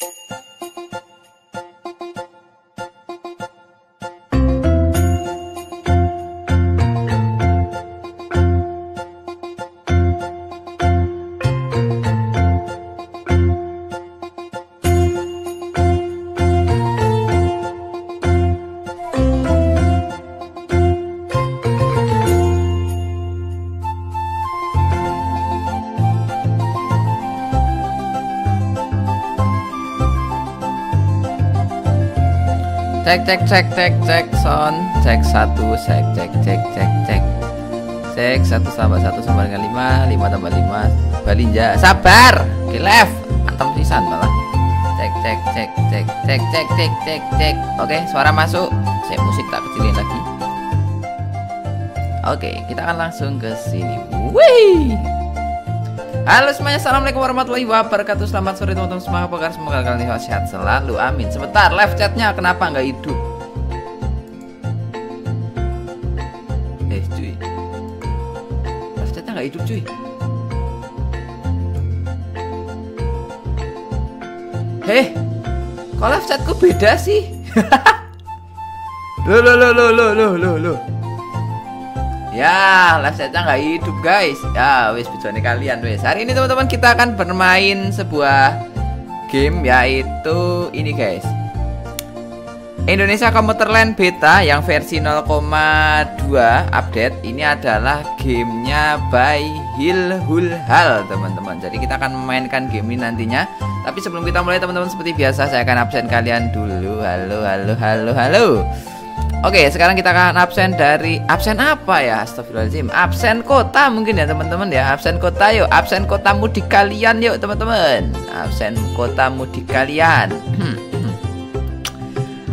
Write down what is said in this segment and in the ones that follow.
Thank you cek cek cek cek cek son cek satu cek cek cek cek cek cek satu tambah satu sama dengan lima lima tambah lima balinja sabar ke left antam pisan malah cek cek cek cek cek cek cek cek cek oke suara masuk saya musik tak kecilin lagi oke kita akan langsung ke sini wih Halo semuanya, Assalamualaikum warahmatullahi wabarakatuh Selamat sore teman-teman semua Apa kabar? Semoga kalian sehat selalu, amin Sebentar, live chatnya kenapa nggak hidup? Eh cuy Live chatnya nggak hidup cuy Hei, Kok live chatku beda sih? Loh loh loh loh loh loh loh Ya, live chatnya nggak hidup guys Ya wis bejone kalian wis Hari ini teman-teman kita akan bermain sebuah game yaitu ini guys Indonesia Computer Land Beta yang versi 0,2 update ini adalah gamenya by Hilhul Hal teman-teman jadi kita akan memainkan game ini nantinya tapi sebelum kita mulai teman-teman seperti biasa saya akan absen kalian dulu halo halo halo halo Oke, sekarang kita akan absen dari absen apa ya? Astagfirullahaladzim. Absen kota mungkin ya teman-teman ya. Absen kota yuk. Absen kota mudik kalian yuk teman-teman. Absen kota mudik kalian. Hmm, hmm.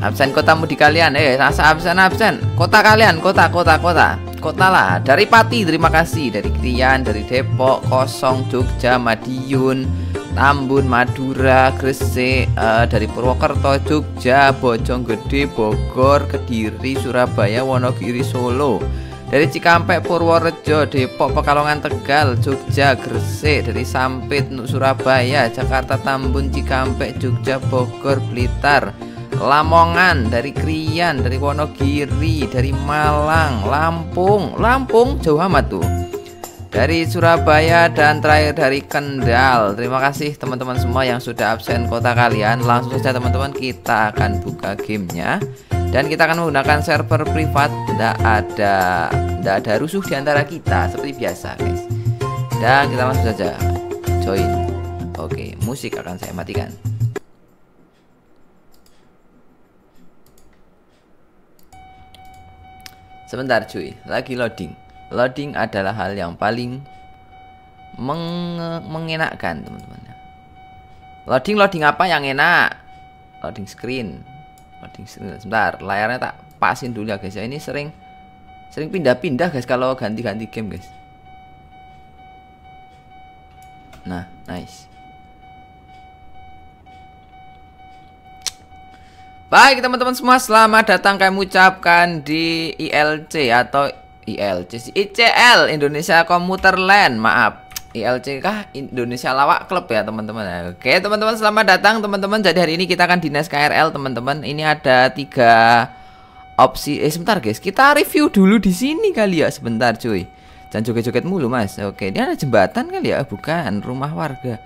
absen kota mudik kalian. Eh, rasa absen absen. Kota kalian, kota kota kota. Kota lah. Dari Pati, terima kasih. Dari Krian, dari Depok, Kosong, Jogja, Madiun, Tambun, Madura, Gresik, uh, dari Purwokerto, Jogja, Bojonggede, Bogor, Kediri, Surabaya, Wonogiri, Solo. Dari Cikampek, Purworejo, Depok, Pekalongan, Tegal, Jogja, Gresik, dari Sampit, Surabaya, Jakarta, Tambun, Cikampek, Jogja, Bogor, Blitar, Lamongan, dari Krian, dari Wonogiri, dari Malang, Lampung, Lampung jauh amat tuh dari Surabaya dan terakhir dari Kendal. Terima kasih teman-teman semua yang sudah absen kota kalian. Langsung saja teman-teman kita akan buka gamenya dan kita akan menggunakan server privat. Tidak ada tidak ada rusuh di antara kita seperti biasa, guys. Dan kita langsung saja join. Oke, musik akan saya matikan. Sebentar cuy, lagi loading loading adalah hal yang paling meng mengenakkan teman-teman loading loading apa yang enak loading screen loading screen sebentar layarnya tak pasin dulu ya guys ya ini sering sering pindah-pindah guys kalau ganti-ganti game guys nah nice Baik teman-teman semua, selamat datang kami ucapkan di ILC atau ILC ICL Indonesia Komuter Land maaf ILC kah Indonesia Lawak Club ya teman-teman Oke teman-teman selamat datang teman-teman Jadi hari ini kita akan dinas KRL teman-teman Ini ada tiga opsi Eh sebentar guys kita review dulu di sini kali ya sebentar cuy Jangan joget-joget mulu mas Oke ini ada jembatan kali ya Bukan rumah warga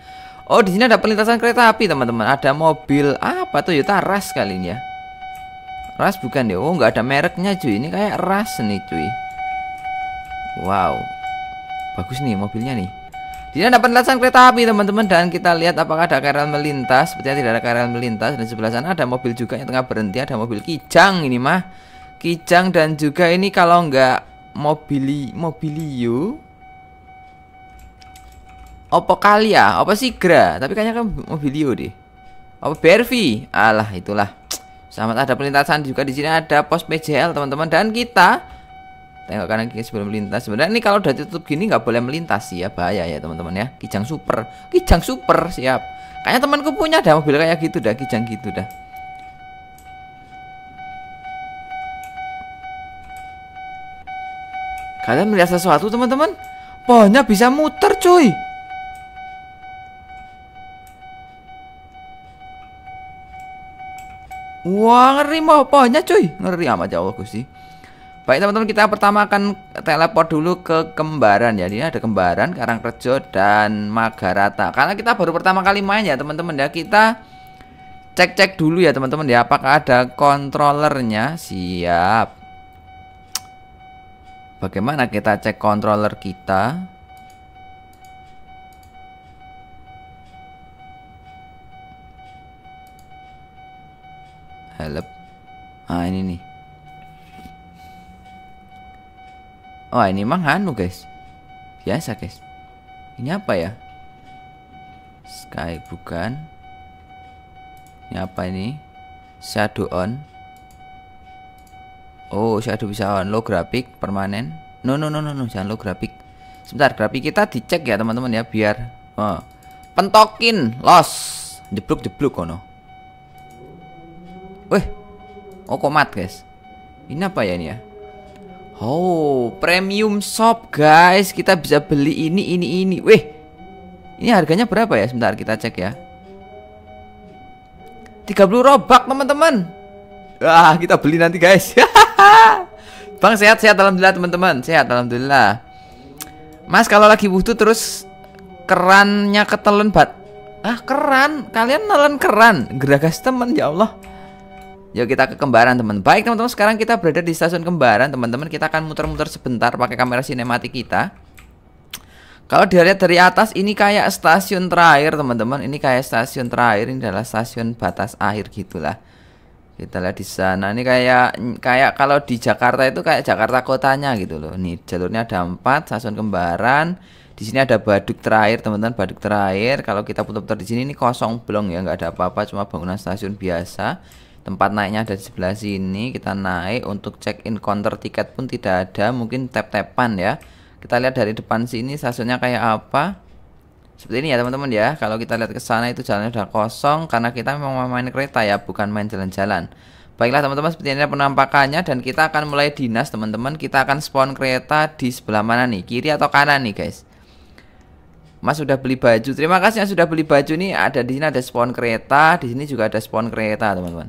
Oh di sini ada perlintasan kereta api teman-teman Ada mobil apa tuh Toyota Rush kali ini ya Ras bukan deh, ya? oh nggak ada mereknya cuy. Ini kayak ras nih cuy. Wow Bagus nih mobilnya nih di sini ada lintasan kereta api teman-teman dan kita lihat apakah ada KRL melintas. Sepertinya tidak ada KRL melintas dan sebelah sana ada mobil juga yang tengah berhenti ada mobil kijang ini mah. Kijang dan juga ini kalau nggak mobili mobilio Opo Kalia, sih Sigra, tapi kayaknya kan mobilio deh. Apa Bervi? Alah itulah. Selamat ada pelintasan juga di sini ada pos PJL teman-teman dan kita tengok kanan sebelum melintas sebenarnya ini kalau udah tutup gini nggak boleh melintas sih ya bahaya ya teman-teman ya kijang super kijang super siap kayaknya temanku punya ada mobil kayak gitu dah kijang gitu dah kalian melihat sesuatu teman-teman pohonnya bisa muter cuy Wah ngeri mau, pohonnya cuy Ngeri amat ya Allah Gusti Baik teman-teman kita pertama akan teleport dulu ke Kembaran ya Ini ada Kembaran, Karangrejo, dan Magarata Karena kita baru pertama kali main ya teman-teman ya Kita cek-cek dulu ya teman-teman ya Apakah ada kontrolernya Siap Bagaimana kita cek controller kita Help Ah ini nih Oh ini mah anu guys Biasa guys Ini apa ya Sky bukan Ini apa ini Shadow on Oh shadow bisa on Low grafik permanen No no no no, no. jangan low grafik Sebentar grafik kita dicek ya teman-teman ya Biar oh. Pentokin Los Jeblok-jeblok kono Wih Oh komat guys Ini apa ya ini ya Oh, premium shop guys. Kita bisa beli ini, ini, ini. Wih, ini harganya berapa ya? Sebentar kita cek ya. 30 robak teman-teman. Wah, kita beli nanti guys. Bang sehat-sehat dalam alhamdulillah teman-teman. Sehat dalam alhamdulillah. Mas kalau lagi butuh terus kerannya ketelun bat. Ah, keran. Kalian nelen keran. Geragas teman ya Allah. Yuk kita ke kembaran teman Baik teman-teman sekarang kita berada di stasiun kembaran teman-teman Kita akan muter-muter sebentar pakai kamera sinematik kita Kalau dilihat dari atas ini kayak stasiun terakhir teman-teman Ini kayak stasiun terakhir ini adalah stasiun batas akhir gitulah Kita lihat di sana ini kayak kayak kalau di Jakarta itu kayak Jakarta kotanya gitu loh Nih jalurnya ada empat stasiun kembaran di sini ada baduk terakhir teman-teman baduk terakhir kalau kita putar-putar di sini ini kosong belum ya nggak ada apa-apa cuma bangunan stasiun biasa tempat naiknya ada di sebelah sini kita naik untuk check in counter tiket pun tidak ada mungkin tap-tapan ya kita lihat dari depan sini stasiunnya kayak apa seperti ini ya teman-teman ya kalau kita lihat ke sana itu jalannya sudah kosong karena kita memang main kereta ya bukan main jalan-jalan baiklah teman-teman seperti ini penampakannya dan kita akan mulai dinas teman-teman kita akan spawn kereta di sebelah mana nih kiri atau kanan nih guys Mas sudah beli baju. Terima kasih yang sudah beli baju nih. Ada di sini ada spawn kereta, di sini juga ada spawn kereta, teman-teman.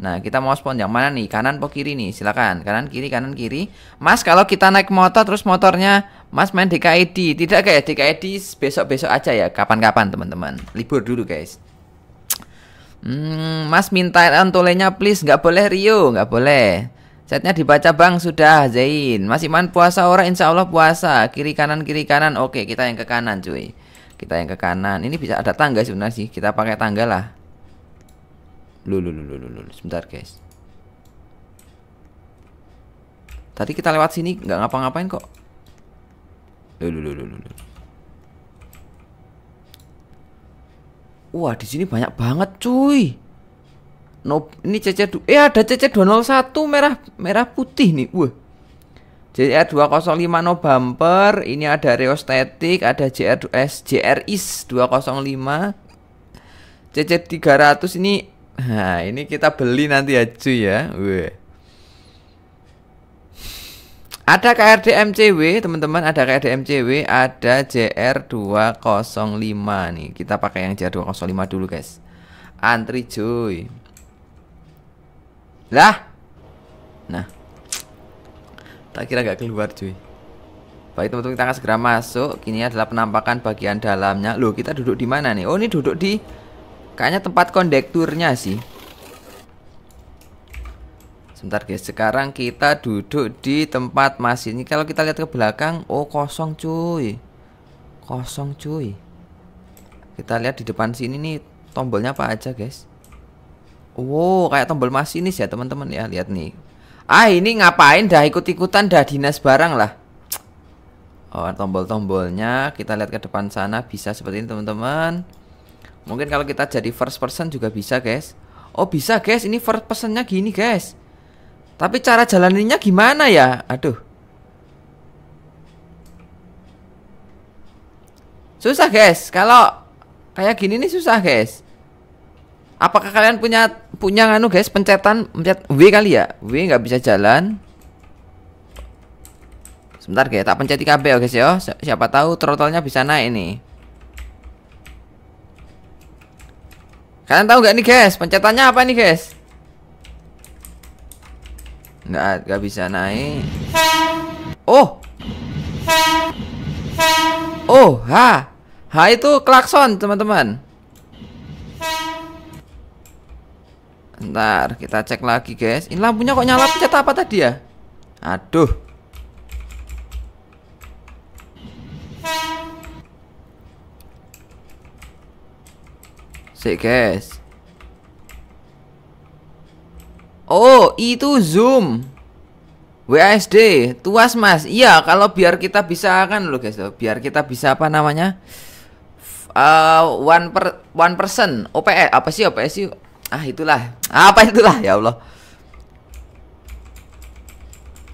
Nah, kita mau spawn yang mana nih? Kanan atau kiri nih? Silakan. Kanan, kiri, kanan, kiri. Mas, kalau kita naik motor terus motornya Mas main DKID. E Tidak kayak DKID e besok-besok aja ya, kapan-kapan, teman-teman. Libur dulu, guys. Hmm, mas minta antolenya please, nggak boleh Rio, nggak boleh. Chatnya dibaca bang sudah Zain masih man puasa orang insya Allah puasa Kiri kanan kiri kanan Oke kita yang ke kanan cuy Kita yang ke kanan Ini bisa ada tangga sebenarnya sih Kita pakai tangga lah Lu, lu, lu, sebentar guys. Tadi kita lewat sini nggak ngapa-ngapain kok. Lu, lu, lu, Wah, di sini banyak banget, cuy. No, ini cc dua. Eh, ada cc satu merah merah putih nih. Wah. JR205 no bumper, ini ada reostatic ada JR2S, JRIS 205. CC300 ini Nah, ini kita beli nanti ya cuy ya. Weh. Ada KRDMCW, teman-teman, ada KRDMCW, ada JR205 nih. Kita pakai yang JR205 dulu, guys. Antri cuy. Lah. Nah. Tak kira gak keluar, cuy. Baik, teman-teman, kita akan segera masuk. Kini adalah penampakan bagian dalamnya. Loh, kita duduk di mana nih? Oh, ini duduk di Kayaknya tempat kondekturnya sih. Sebentar guys, sekarang kita duduk di tempat masih ini. Kalau kita lihat ke belakang, oh kosong cuy. Kosong cuy. Kita lihat di depan sini nih tombolnya apa aja guys. Wow, kayak tombol masinis ya teman-teman ya. Lihat nih. Ah, ini ngapain dah ikut-ikutan dah dinas barang lah. Oh, tombol-tombolnya kita lihat ke depan sana bisa seperti ini, teman-teman. Mungkin kalau kita jadi first person juga bisa guys Oh bisa guys ini first personnya gini guys Tapi cara jalaninnya gimana ya Aduh Susah guys Kalau kayak gini nih susah guys Apakah kalian punya punya nganu guys pencetan pencet W kali ya W nggak bisa jalan Sebentar guys tak pencet kabel oh, guys ya Siapa tahu trotolnya bisa naik nih Kalian tahu nggak nih guys? Pencetannya apa nih guys? Nggak, nggak bisa naik. Oh. Oh, ha. H itu klakson, teman-teman. Ntar kita cek lagi, guys. Ini lampunya kok nyala pencet apa tadi ya? Aduh. Sik guys. Oh, itu Zoom. WASD, tuas Mas. Iya, kalau biar kita bisa kan loh guys biar kita bisa apa namanya? Uh, one per one person OPS apa sih OPS sih? Ah, itulah. Apa itulah ya Allah.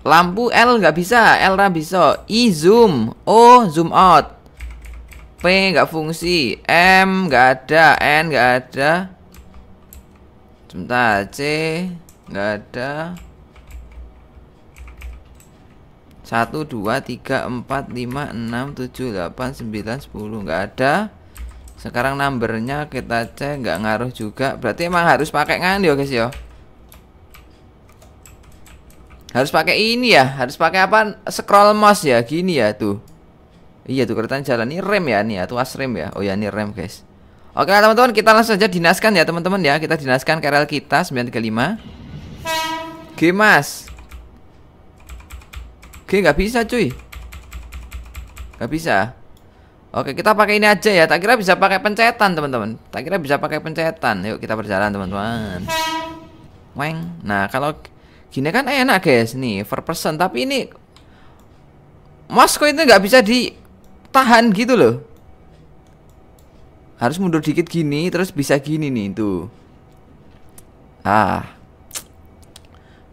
Lampu L nggak bisa, L bisa. I zoom, O oh, zoom out. P nggak fungsi M nggak ada N nggak ada Sebentar C nggak ada satu dua tiga empat lima enam tujuh delapan sembilan sepuluh Nggak ada Sekarang numbernya kita cek Nggak ngaruh juga Berarti emang harus pakai ngan ya guys yo. Ya? Harus pakai ini ya Harus pakai apa Scroll mouse ya Gini ya tuh Iya tuh keretanya jalan Ini rem ya nih ya Tuas rem ya Oh ya ini rem guys Oke okay, nah, teman-teman Kita langsung saja dinaskan ya teman-teman ya Kita dinaskan KRL kita 935 Oke mas G nggak bisa cuy Nggak bisa Oke kita pakai ini aja ya Tak kira bisa pakai pencetan teman-teman Tak kira bisa pakai pencetan Yuk kita berjalan teman-teman Weng Nah kalau Gini kan enak guys Nih per person Tapi ini Mas kok itu nggak bisa di tahan gitu loh harus mundur dikit gini terus bisa gini nih tuh ah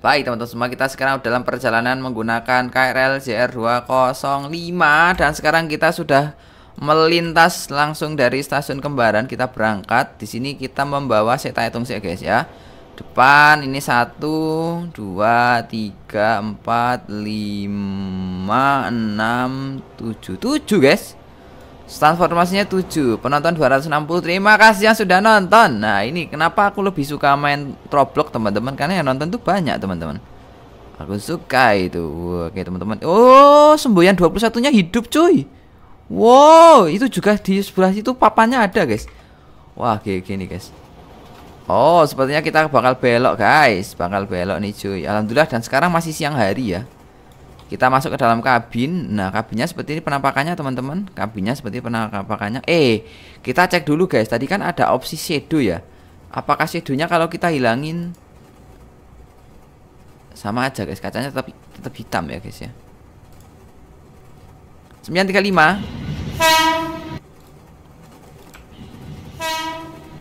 Baik teman-teman semua kita sekarang dalam perjalanan menggunakan KRL JR205 Dan sekarang kita sudah melintas langsung dari stasiun kembaran kita berangkat di sini kita membawa saya hitung sih guys ya depan ini satu dua tiga 3, empat lima enam tujuh tujuh guys Start formasinya 7 Penonton 260 Terima kasih yang sudah nonton Nah ini kenapa aku lebih suka main troblok teman-teman Karena yang nonton tuh banyak teman-teman Aku suka itu Oke teman-teman Oh semboyan 21 nya hidup cuy Wow itu juga di sebelah situ papanya ada guys Wah kayak gini guys Oh, sepertinya kita bakal belok, guys. Bakal belok nih, cuy. Alhamdulillah dan sekarang masih siang hari ya. Kita masuk ke dalam kabin. Nah, kabinnya seperti ini penampakannya, teman-teman. Kabinnya seperti penampakannya. Eh, kita cek dulu, guys. Tadi kan ada opsi shadow ya. Apakah shadownya kalau kita hilangin sama aja, guys. Kacanya tetap tetap hitam ya, guys ya. 935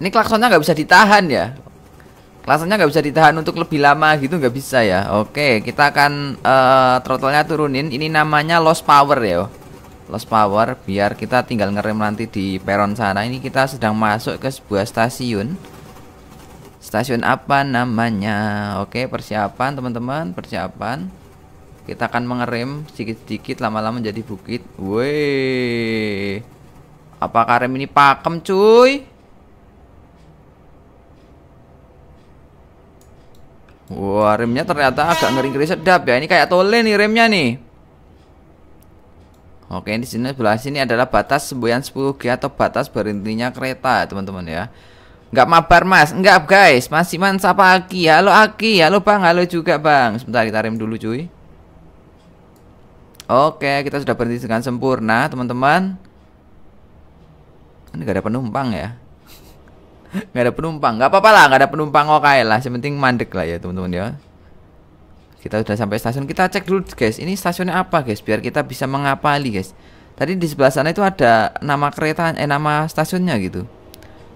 Ini klaksonnya nggak bisa ditahan ya. Klaksonnya nggak bisa ditahan untuk lebih lama gitu nggak bisa ya. Oke, kita akan uh, throttle-nya turunin. Ini namanya lost power ya. Oh. Lost power biar kita tinggal ngerem nanti di peron sana. Ini kita sedang masuk ke sebuah stasiun. Stasiun apa namanya? Oke, persiapan teman-teman, persiapan. Kita akan mengerem sedikit-sedikit lama-lama menjadi bukit. Woi. Apakah rem ini pakem, cuy? Wah, remnya ternyata agak ngeri-ngeri sedap ya. Ini kayak tole nih remnya nih. Oke, di sini sebelah sini adalah batas semboyan 10G atau batas berhentinya kereta, ya, teman-teman ya. Enggak mabar, Mas. Enggak, guys. Masih man sapa Aki. Halo Aki, halo Bang, halo juga Bang. Sebentar kita rem dulu, cuy. Oke, kita sudah berhenti dengan sempurna, teman-teman. Ini gak ada penumpang ya nggak ada penumpang nggak apa-apa lah nggak ada penumpang oke okay lah yang penting mandek lah ya teman-teman ya kita sudah sampai stasiun kita cek dulu guys ini stasiunnya apa guys biar kita bisa mengapali guys tadi di sebelah sana itu ada nama kereta eh nama stasiunnya gitu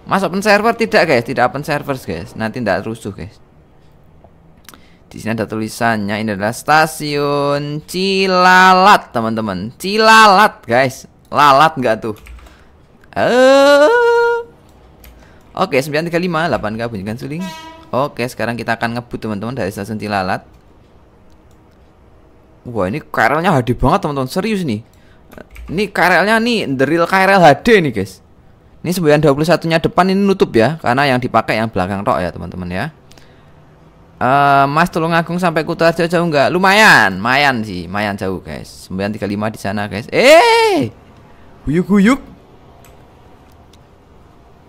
Masuk open server tidak guys tidak open servers, guys nanti tidak rusuh guys di sini ada tulisannya ini adalah stasiun Cilalat teman-teman Cilalat guys lalat nggak tuh eh Oke, 935, 8K bunyikan suling. Oke, sekarang kita akan ngebut teman-teman dari stasiun Tilalat. Wah, ini KRL-nya HD banget teman-teman, serius nih. Ini KRL-nya nih, the real KRL HD nih, guys. Ini 921-nya depan ini nutup ya, karena yang dipakai yang belakang tok ya, teman-teman ya. Uh, Mas agung sampai Kutarjo jauh jauh enggak Lumayan, mayan sih, mayan jauh guys. 935 di sana guys. Eh, guyuk-guyuk.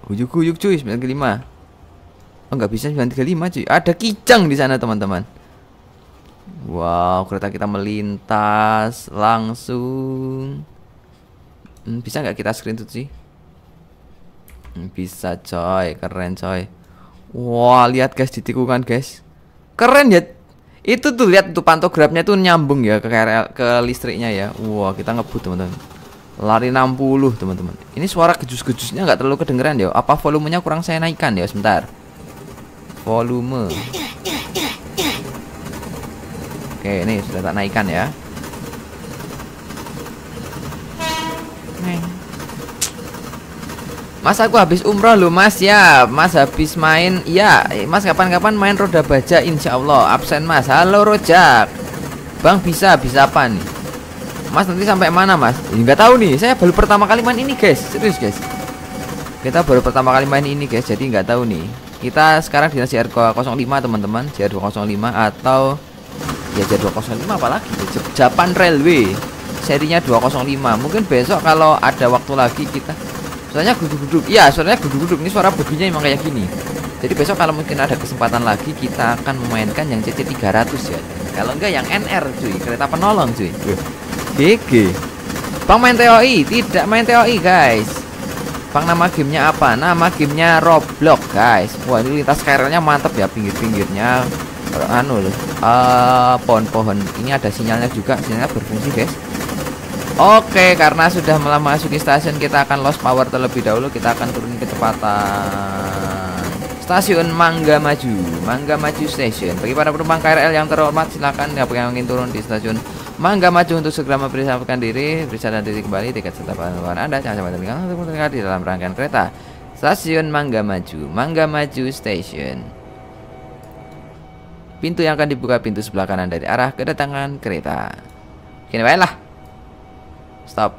Ujuk-ujuk cuy 935 Oh nggak bisa 935 cuy Ada kijang di sana teman-teman Wow kereta kita melintas Langsung hmm, Bisa nggak kita screen tuh sih hmm, Bisa coy Keren coy Wah wow, lihat guys di tikungan guys Keren ya Itu tuh lihat tuh pantografnya tuh nyambung ya Ke, KRL, ke listriknya ya Wah wow, kita ngebut teman-teman lari 60 teman-teman ini suara gejus-gejusnya nggak terlalu kedengeran ya apa volumenya kurang saya naikkan ya sebentar volume oke ini sudah tak naikkan ya Mas aku habis umroh loh mas ya Mas habis main Ya eh, mas kapan-kapan main roda baja insya Allah Absen mas Halo rojak Bang bisa bisa apa nih Mas nanti sampai mana mas? Enggak tahu nih. Saya baru pertama kali main ini guys. Serius guys. Kita baru pertama kali main ini guys. Jadi enggak tahu nih. Kita sekarang di CR05 teman-teman. CR205 atau ya CR205 apalagi? Japan Railway. Serinya 205. Mungkin besok kalau ada waktu lagi kita. Soalnya guduk-guduk. Iya, soalnya guduk-guduk. Ini suara buginya emang kayak gini. Jadi besok kalau mungkin ada kesempatan lagi kita akan memainkan yang CC 300 ya. Kalau enggak yang NR cuy, kereta penolong cuy. GG Bang main TOI Tidak main TOI guys Bang nama gamenya apa? Nama gamenya Roblox guys Wah ini lintas karirnya mantep ya pinggir-pinggirnya Anu loh eh, Pohon-pohon Ini ada sinyalnya juga Sinyalnya berfungsi guys Oke, karena sudah melamasuki stasiun kita akan lost power terlebih dahulu. Kita akan turun kecepatan. Stasiun Mangga Maju, Mangga Maju Station. Bagi para penumpang KRL yang terhormat, silakan yang ingin turun di stasiun Mangga Maju untuk segera mempersiapkan diri, periksa dan diri kembali tiket serta barang Anda jangan sampai tertinggal untuk di dalam rangkaian kereta. Stasiun Mangga Maju, Mangga Maju Station. Pintu yang akan dibuka pintu sebelah kanan dari arah kedatangan kereta. Kini baiklah. Stop.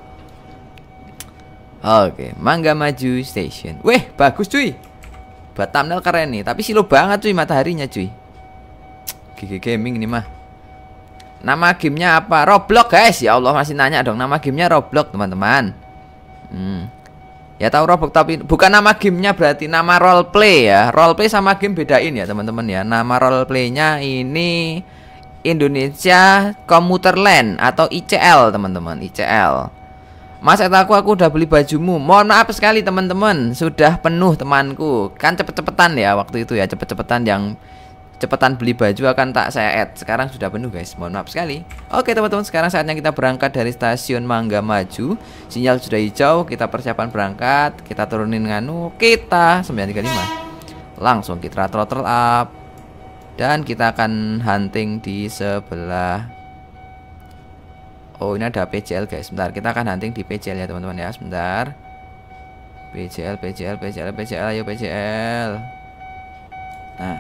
Oke, Mangga Maju Station. Weh, bagus cuy. Buat thumbnail keren nih Tapi silo banget cuy mataharinya cuy GG Gaming nih mah Nama gamenya apa? Roblox guys Ya Allah masih nanya dong Nama gamenya Roblox teman-teman hmm. Ya tahu Roblox tapi bukan nama gamenya berarti nama role play ya. Role play sama game bedain ya teman-teman ya. Nama role playnya ini Indonesia Commuter Land atau ICL teman-teman ICL. Mas etaku aku udah beli bajumu Mohon maaf sekali teman-teman Sudah penuh temanku Kan cepet-cepetan ya waktu itu ya Cepet-cepetan yang Cepetan beli baju akan tak saya add Sekarang sudah penuh guys Mohon maaf sekali Oke teman-teman sekarang saatnya kita berangkat dari stasiun Mangga Maju Sinyal sudah hijau Kita persiapan berangkat Kita turunin nganu Kita 935 Langsung kita throttle up Dan kita akan hunting di sebelah Oh ini ada PCL guys Sebentar kita akan hunting di PCL ya teman-teman ya Sebentar PCL PCL PCL PCL ayo PCL. Nah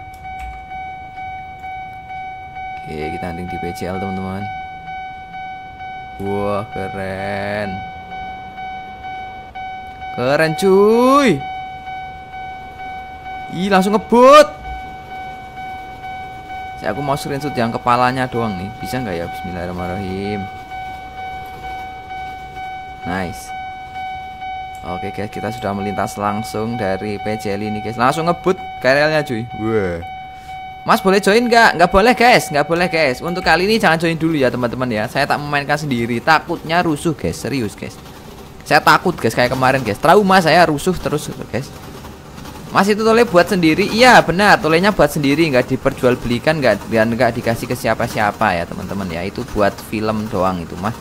Oke kita hunting di PCL teman-teman Wah keren Keren cuy Ih langsung ngebut Saya aku mau screenshot yang kepalanya doang nih Bisa nggak ya Bismillahirrahmanirrahim Nice. Oke guys, kita sudah melintas langsung dari PJL ini guys. Langsung ngebut KRL-nya cuy. Wah. Mas boleh join nggak? Nggak boleh guys, nggak boleh guys. Untuk kali ini jangan join dulu ya teman-teman ya. Saya tak memainkan sendiri, takutnya rusuh guys. Serius guys. Saya takut guys kayak kemarin guys. Trauma saya rusuh terus guys. Mas itu tole buat sendiri? Iya benar, tolenya buat sendiri, nggak diperjualbelikan, nggak dan nggak dikasih ke siapa-siapa ya teman-teman ya. Itu buat film doang itu mas.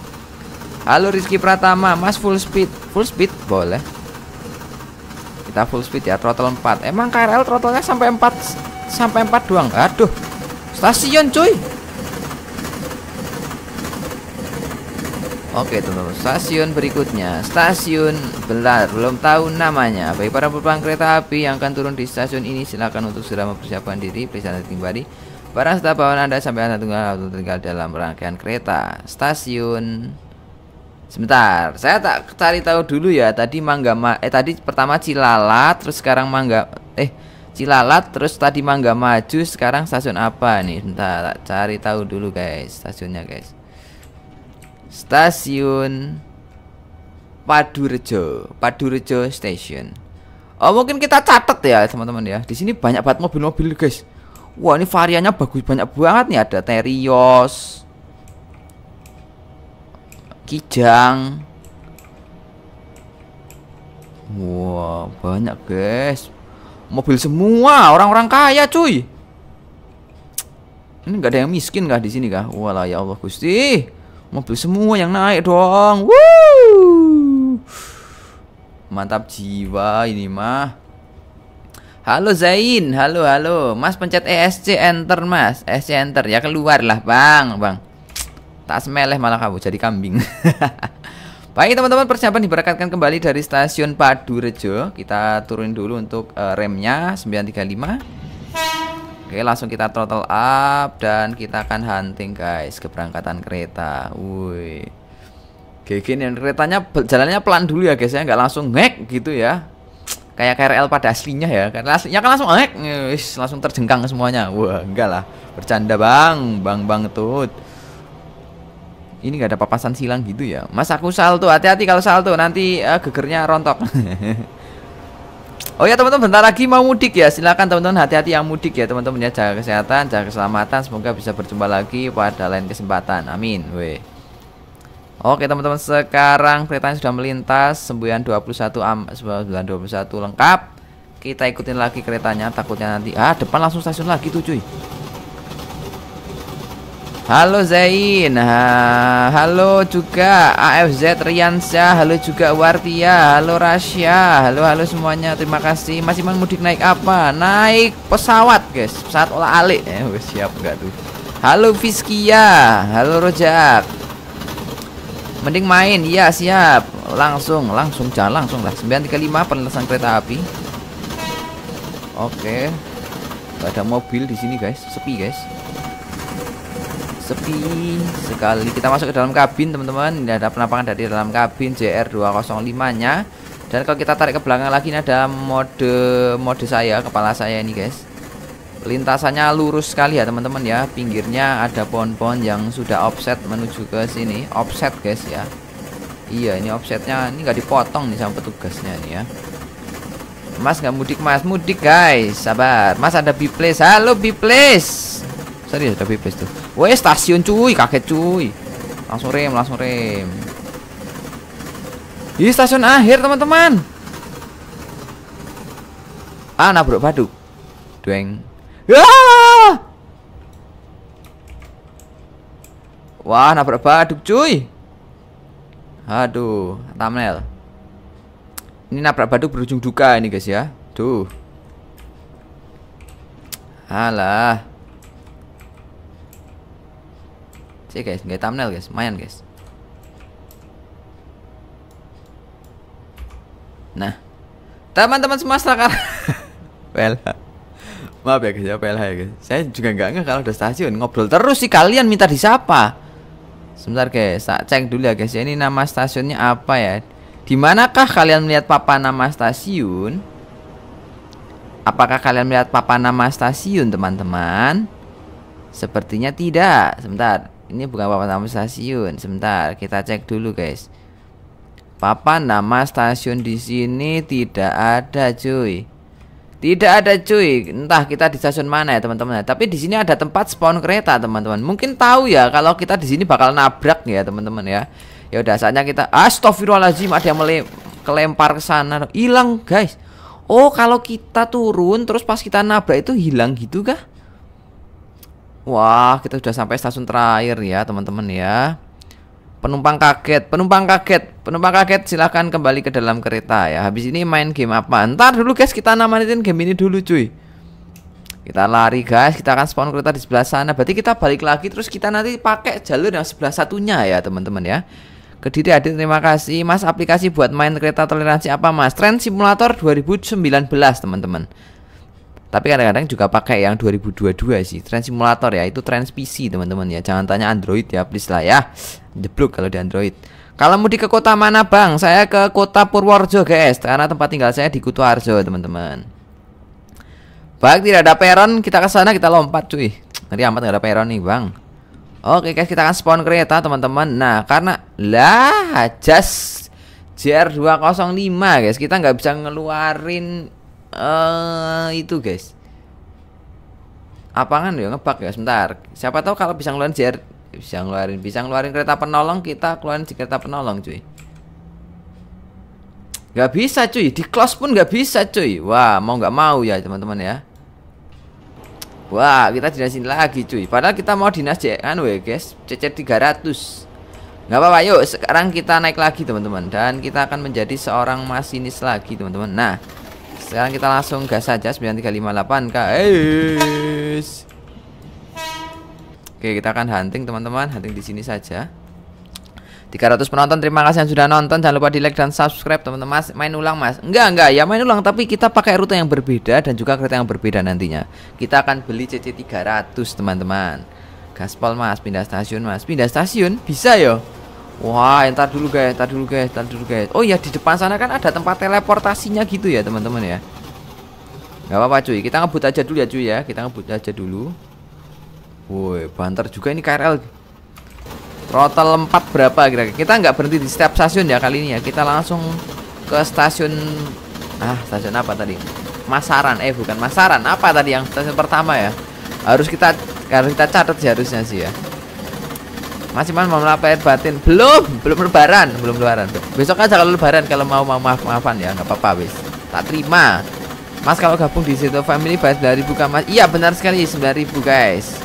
Halo Rizky Pratama, Mas full speed. Full speed boleh. Kita full speed ya, throttle 4. Emang KRL throttle sampai 4 sampai 4 doang. Aduh. Stasiun cuy. Oke teman-teman, stasiun berikutnya Stasiun Belar, belum tahu namanya Bagi para penumpang kereta api yang akan turun di stasiun ini Silakan untuk segera mempersiapkan diri Please anda kembali Barang setelah bawaan anda sampai anda tunggal, tinggal dalam rangkaian kereta Stasiun Sebentar, saya tak cari tahu dulu ya. Tadi mangga ma eh tadi pertama cilalat terus sekarang mangga eh Cilalat, terus tadi mangga maju, sekarang stasiun apa nih? Sebentar, tak cari tahu dulu guys, stasiunnya guys. Stasiun Padurejo, Padurejo Station. Oh, mungkin kita catat ya, teman-teman ya. Di sini banyak banget mobil-mobil, guys. Wah, ini variannya bagus banyak banget nih, ada Terios, kijang wah banyak guys mobil semua orang-orang kaya cuy ini nggak ada yang miskin kah di sini kah wala ya Allah gusti mobil semua yang naik dong Woo! mantap jiwa ini mah Halo Zain, halo halo, Mas pencet ESC enter Mas, ESC enter ya keluar lah bang, bang. Tak meleh malah kamu jadi kambing. Baik teman-teman persiapan diberangkatkan kembali dari stasiun Padurejo Kita turun dulu untuk uh, remnya 935 Oke langsung kita throttle up dan kita akan hunting guys keberangkatan kereta Woi Gini keretanya jalannya pelan dulu ya guys ya nggak langsung ngek gitu ya Kayak KRL pada aslinya ya Karena aslinya kan langsung ngek Langsung terjengkang semuanya Wah enggak lah Bercanda bang Bang bang tuh ini nggak ada papasan silang gitu ya. Mas aku salto, hati-hati kalau salto nanti uh, gegernya rontok. oh ya teman-teman, bentar lagi mau mudik ya. Silakan teman-teman hati-hati yang mudik ya teman-teman ya. Jaga kesehatan, jaga keselamatan. Semoga bisa berjumpa lagi pada lain kesempatan. Amin. Weh. Oke teman-teman sekarang keretanya sudah melintas 921 am 921 lengkap. Kita ikutin lagi keretanya takutnya nanti ah depan langsung stasiun lagi tuh cuy. Halo Zain ha, Halo juga AFZ Riansyah Halo juga Wartia Halo Rasya Halo halo semuanya Terima kasih Masih mau mudik naik apa? Naik pesawat guys Pesawat olah alik eh, Siap nggak tuh Halo Fiskia Halo Rojak Mending main Iya siap Langsung Langsung Jangan langsung lah 935 penelesan kereta api Oke Gak ada mobil di sini guys Sepi guys sepi sekali kita masuk ke dalam kabin teman-teman ini ada penampakan dari dalam kabin JR205 nya dan kalau kita tarik ke belakang lagi ini ada mode mode saya kepala saya ini guys lintasannya lurus sekali ya teman-teman ya pinggirnya ada pohon-pohon yang sudah offset menuju ke sini offset guys ya iya ini offsetnya ini nggak dipotong nih sama petugasnya nih ya Mas nggak mudik mas mudik guys sabar Mas ada biplace halo biplace sorry ada biplace tuh Woi stasiun cuy, kaget cuy. Langsung rem, langsung rem. di stasiun akhir, teman-teman. Ah, nabrak batu. Dueng. Ah! Wah! Wah, nabrak baduk cuy. Aduh, thumbnail. Ini nabrak baduk berujung duka ini guys ya. Tuh. Alah. ya guys nggak thumbnail guys lumayan guys nah teman-teman semua sekarang PLH maaf ya guys ya ya guys saya juga nggak nggak kalau udah stasiun ngobrol terus sih kalian minta disapa sebentar guys tak cek dulu ya guys ya, ini nama stasiunnya apa ya dimanakah kalian melihat papan nama stasiun apakah kalian melihat papan nama stasiun teman-teman Sepertinya tidak. Sebentar. Ini bukan papan nama stasiun. Sebentar, kita cek dulu, guys. Papan nama stasiun di sini tidak ada, cuy. Tidak ada, cuy. Entah kita di stasiun mana ya, teman-teman. Tapi di sini ada tempat spawn kereta, teman-teman. Mungkin tahu ya kalau kita di sini bakal nabrak ya, teman-teman ya. Ya udah saatnya kita Astagfirullahalazim, ada yang melempar kelempar ke sana. Hilang, guys. Oh, kalau kita turun terus pas kita nabrak itu hilang gitu kah? Wah, kita sudah sampai stasiun terakhir ya, teman-teman ya. Penumpang kaget, penumpang kaget, penumpang kaget silahkan kembali ke dalam kereta ya. Habis ini main game apa? Ntar dulu guys, kita namatin game ini dulu cuy. Kita lari guys, kita akan spawn kereta di sebelah sana. Berarti kita balik lagi terus kita nanti pakai jalur yang sebelah satunya ya, teman-teman ya. Kediri adit, terima kasih. Mas aplikasi buat main kereta toleransi apa, Mas? Trend Simulator 2019, teman-teman. Tapi kadang-kadang juga pakai yang 2022 sih. Tren simulator ya, itu tren PC teman-teman ya. Jangan tanya Android ya, please lah ya. Jeblok kalau di Android. Kalau mau di ke kota mana bang? Saya ke kota Purworejo guys, karena tempat tinggal saya di Kutuarjo teman-teman. Baik tidak ada peron, kita ke sana kita lompat cuy. Nanti amat nggak ada peron nih bang. Oke guys, kita akan spawn kereta teman-teman. Nah karena lah just JR205 guys, kita nggak bisa ngeluarin uh, itu guys kan ya ngebak ya sebentar siapa tahu kalau bisa ngeluarin JR bisa ngeluarin bisa ngeluarin kereta penolong kita keluarin si kereta penolong cuy nggak bisa cuy di close pun nggak bisa cuy wah mau nggak mau ya teman-teman ya wah kita dinasin lagi cuy padahal kita mau dinas JR kan we guys CC 300 nggak apa-apa yuk sekarang kita naik lagi teman-teman dan kita akan menjadi seorang masinis lagi teman-teman nah sekarang kita langsung gas saja 9358 guys. Oke, kita akan hunting teman-teman, hunting di sini saja. 300 penonton terima kasih yang sudah nonton jangan lupa di like dan subscribe teman-teman main ulang mas enggak enggak ya main ulang tapi kita pakai rute yang berbeda dan juga kereta yang berbeda nantinya kita akan beli CC 300 teman-teman gaspol mas pindah stasiun mas pindah stasiun bisa yo Wah, entar dulu guys, entar dulu guys, entar dulu guys. Oh iya di depan sana kan ada tempat teleportasinya gitu ya teman-teman ya. Gak apa-apa cuy, kita ngebut aja dulu ya cuy ya, kita ngebut aja dulu. Woi, banter juga ini KRL. Total 4 berapa kira-kira? Kita nggak berhenti di setiap stasiun ya kali ini ya. Kita langsung ke stasiun ah stasiun apa tadi? Masaran, eh bukan Masaran, apa tadi yang stasiun pertama ya? Harus kita harus kita catat sih harusnya sih ya. Masih mas mau lahir batin? Belum, belum lebaran, belum lebaran. Besok aja kalau lebaran kalau mau mau maaf maafan ya nggak apa-apa wis. Tak terima. Mas kalau gabung di situ family bayar 9.000 kan mas? Iya benar sekali sembilan ribu guys.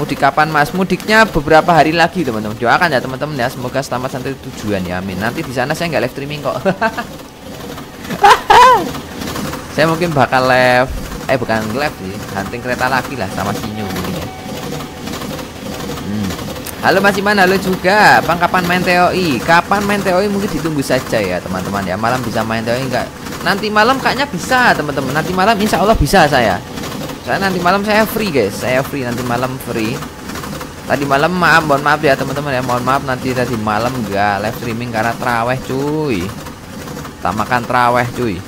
Mudik kapan mas? Mudiknya beberapa hari lagi teman-teman. Doakan ya teman-teman ya semoga selamat sampai tujuan ya amin. Nanti di sana saya nggak live streaming kok. saya mungkin bakal live eh bukan live sih hunting kereta lagi lah sama sinyo ini Halo Mas Iman, halo juga. Bang kapan main TOI? Kapan main TOI mungkin ditunggu saja ya teman-teman ya. Malam bisa main TOI enggak? Nanti malam kayaknya bisa teman-teman. Nanti malam insya Allah bisa saya. Saya nanti malam saya free guys. Saya free nanti malam free. Tadi malam maaf, mohon maaf ya teman-teman ya. Mohon maaf nanti tadi malam enggak live streaming karena traweh cuy. Kita makan traweh cuy.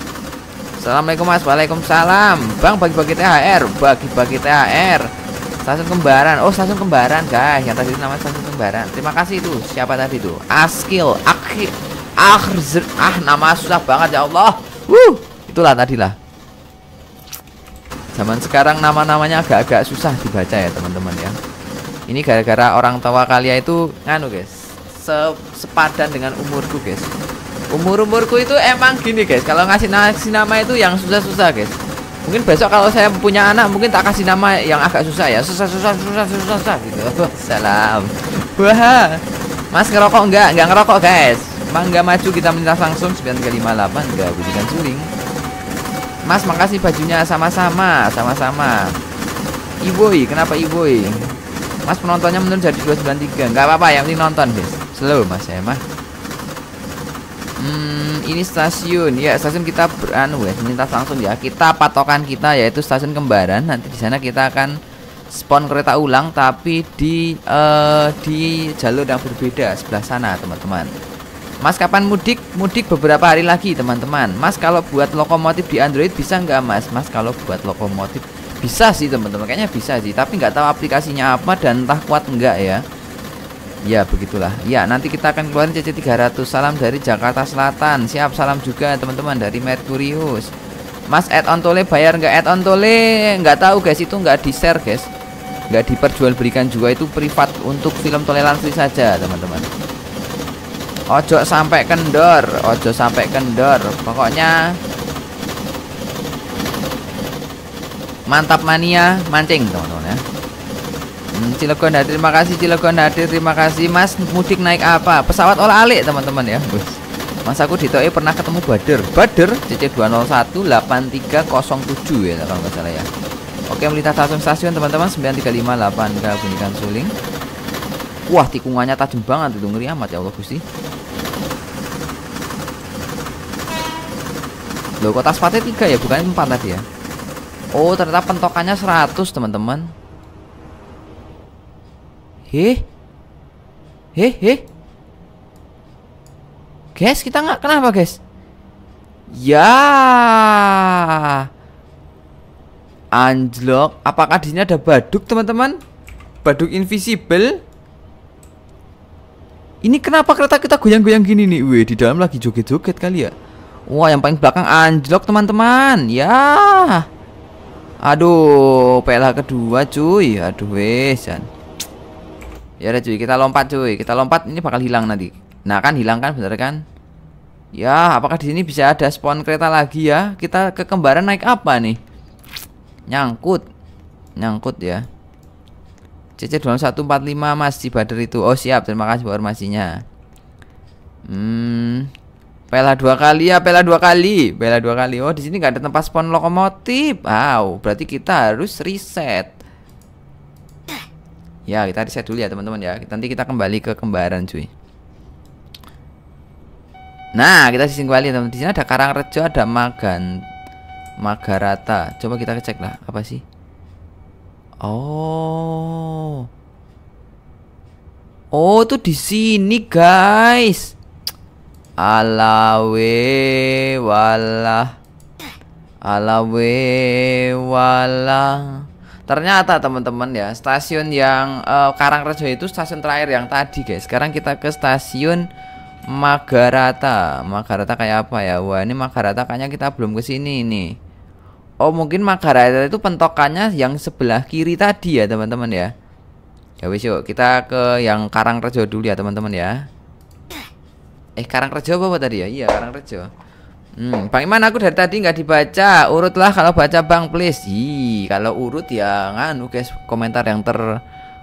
Assalamualaikum mas, waalaikumsalam. Bang bagi-bagi THR, bagi-bagi THR. Stasiun Kembaran. Oh, Stasiun Kembaran, guys. Yang tadi namanya Stasiun Kembaran. Terima kasih itu. Siapa tadi itu? Askil, Akhi, akhir Ah, nama susah banget ya Allah. Wuh, itulah lah. Zaman sekarang nama-namanya agak-agak susah dibaca ya, teman-teman ya. Ini gara-gara orang tua kalian itu nganu, guys. Se sepadan dengan umurku, guys. Umur-umurku itu emang gini, guys. Kalau ngasih nama itu yang susah-susah, guys mungkin besok kalau saya punya anak mungkin tak kasih nama yang agak susah ya susah susah susah susah susah gitu salam wah mas ngerokok enggak enggak ngerokok guys mangga maju kita minta langsung 9358 enggak bunyikan suling mas makasih bajunya sama-sama sama-sama Iboy kenapa Iboy mas penontonnya menurun jadi 293 enggak apa-apa yang penting nonton guys slow mas ya mas Hmm, ini stasiun. Ya, stasiun kita beranu ya, lintas langsung ya. Kita patokan kita yaitu stasiun Kembaran. Nanti di sana kita akan spawn kereta ulang tapi di uh, di jalur yang berbeda sebelah sana, teman-teman. Mas kapan mudik? Mudik beberapa hari lagi, teman-teman. Mas kalau buat lokomotif di Android bisa nggak, Mas? Mas kalau buat lokomotif bisa sih, teman-teman. Kayaknya bisa sih, tapi nggak tahu aplikasinya apa dan entah kuat enggak ya. Ya begitulah Ya nanti kita akan keluarin CC 300 Salam dari Jakarta Selatan Siap salam juga teman-teman dari Mercurius Mas add on tole bayar nggak add on tole nggak tahu guys itu nggak di share guys nggak diperjualbelikan juga itu privat untuk film toleransi saja teman-teman Ojo sampai kendor Ojo sampai kendor Pokoknya Mantap mania Mancing teman-teman ya Hmm, Cilegon hadir terima kasih Cilegon hadir terima kasih Mas mudik naik apa pesawat olah alik teman-teman ya Mas aku di pernah ketemu Bader Bader cc 2018307 ya kalau nggak salah ya Oke melintas stasiun-stasiun teman-teman 9358 ke bunyikan suling Wah tikungannya tajam banget itu ngeri amat ya Allah Gusti Loh kota sepatnya 3 ya bukan 4 tadi ya Oh ternyata pentokannya 100 teman-teman Heh. Heh, heh. Guys, kita nggak kenapa, guys? Ya. Anjlok. Apakah di sini ada baduk, teman-teman? Baduk invisible. Ini kenapa kereta kita goyang-goyang gini nih? Weh, di dalam lagi joget-joget kali ya. Wah, yang paling belakang anjlok, teman-teman. Ya. Aduh, pelah kedua, cuy. Aduh, wesan. Ya udah cuy, kita lompat cuy. Kita lompat ini bakal hilang nanti. Nah, kan hilang kan benar kan? Ya, apakah di sini bisa ada spawn kereta lagi ya? Kita ke kembaran naik apa nih? Nyangkut. Nyangkut ya. CC 2145 Mas di Bader itu. Oh, siap. Terima kasih informasinya. Hmm. Pela dua kali ya, pela dua kali, pela dua kali. Oh, di sini nggak ada tempat spawn lokomotif. Wow, berarti kita harus reset. Ya, kita reset dulu ya teman-teman ya. Nanti kita kembali ke kembaran cuy. Nah, kita sisi kembali teman. Di sini ada karang rejo ada Magan Magarata. Coba kita cek lah, apa sih? Oh. Oh, tuh di sini, guys. Alawe walah. Alawe walah. Ternyata teman-teman ya, stasiun yang uh, Karangrejo itu stasiun terakhir yang tadi, guys. Sekarang kita ke stasiun Magarata. Magarata kayak apa ya? Wah, ini Magarata kayaknya kita belum ke sini nih. Oh, mungkin Magarata itu pentokannya yang sebelah kiri tadi ya, teman-teman ya. Ya wis yuk, kita ke yang Karangrejo dulu ya, teman-teman ya. Eh, Karangrejo apa, apa tadi ya? Iya, Karangrejo. Hmm, Bang Iman aku dari tadi nggak dibaca. Urutlah kalau baca Bang please. Hi, kalau urut ya nganu guys, komentar yang ter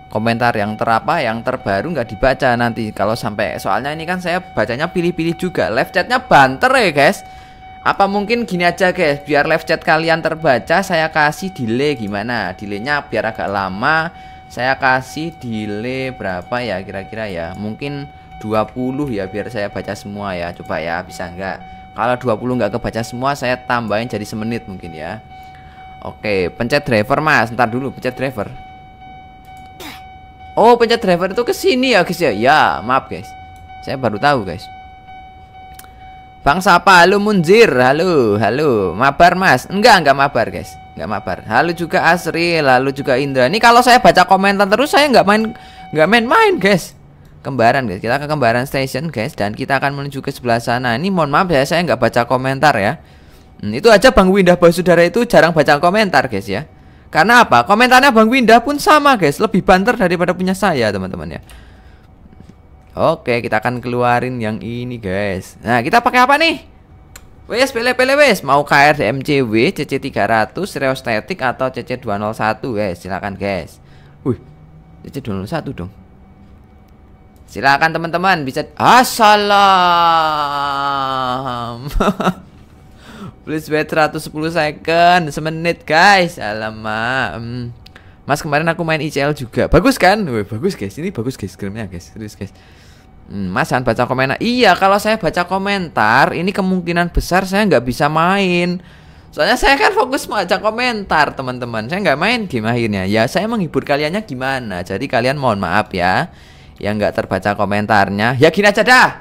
komentar yang terapa yang terbaru nggak dibaca nanti kalau sampai soalnya ini kan saya bacanya pilih-pilih juga. Live chatnya banter ya guys. Apa mungkin gini aja guys, biar live chat kalian terbaca saya kasih delay gimana? Delaynya biar agak lama. Saya kasih delay berapa ya kira-kira ya? Mungkin 20 ya biar saya baca semua ya. Coba ya, bisa nggak? Kalau 20 nggak kebaca semua saya tambahin jadi semenit mungkin ya. Oke, pencet driver Mas. Ntar dulu pencet driver. Oh, pencet driver itu kesini ya, guys ya. Ya, maaf guys. Saya baru tahu, guys. Bang Sapa, halo Munzir, halo, halo. Mabar Mas. Enggak, enggak mabar, guys. Enggak mabar. Halo juga Asri, lalu juga Indra. Ini kalau saya baca komentar terus saya enggak main enggak main-main, guys kembaran guys kita ke kembaran station guys dan kita akan menuju ke sebelah sana ini mohon maaf ya saya nggak baca komentar ya hmm, itu aja Bang Windah saudara itu jarang baca komentar guys ya karena apa komentarnya Bang Windah pun sama guys lebih banter daripada punya saya teman-teman ya Oke kita akan keluarin yang ini guys nah kita pakai apa nih Wes pele-pele wes mau KRDMCW CC300 Stereostatic atau CC201 guys silakan guys Wih CC201 dong Silakan teman-teman bisa Assalam. Please wait 110 second, semenit guys. Alamak. Hmm. Mas kemarin aku main ICL juga. Bagus kan? Wih, bagus guys. Ini bagus guys Krimnya guys. Serius guys. Hmm, mas jangan baca komentar. Iya, kalau saya baca komentar, ini kemungkinan besar saya nggak bisa main. Soalnya saya kan fokus baca komentar, teman-teman. Saya nggak main game akhirnya. Ya, saya menghibur kaliannya gimana. Jadi kalian mohon maaf ya yang nggak terbaca komentarnya. Ya gini aja dah.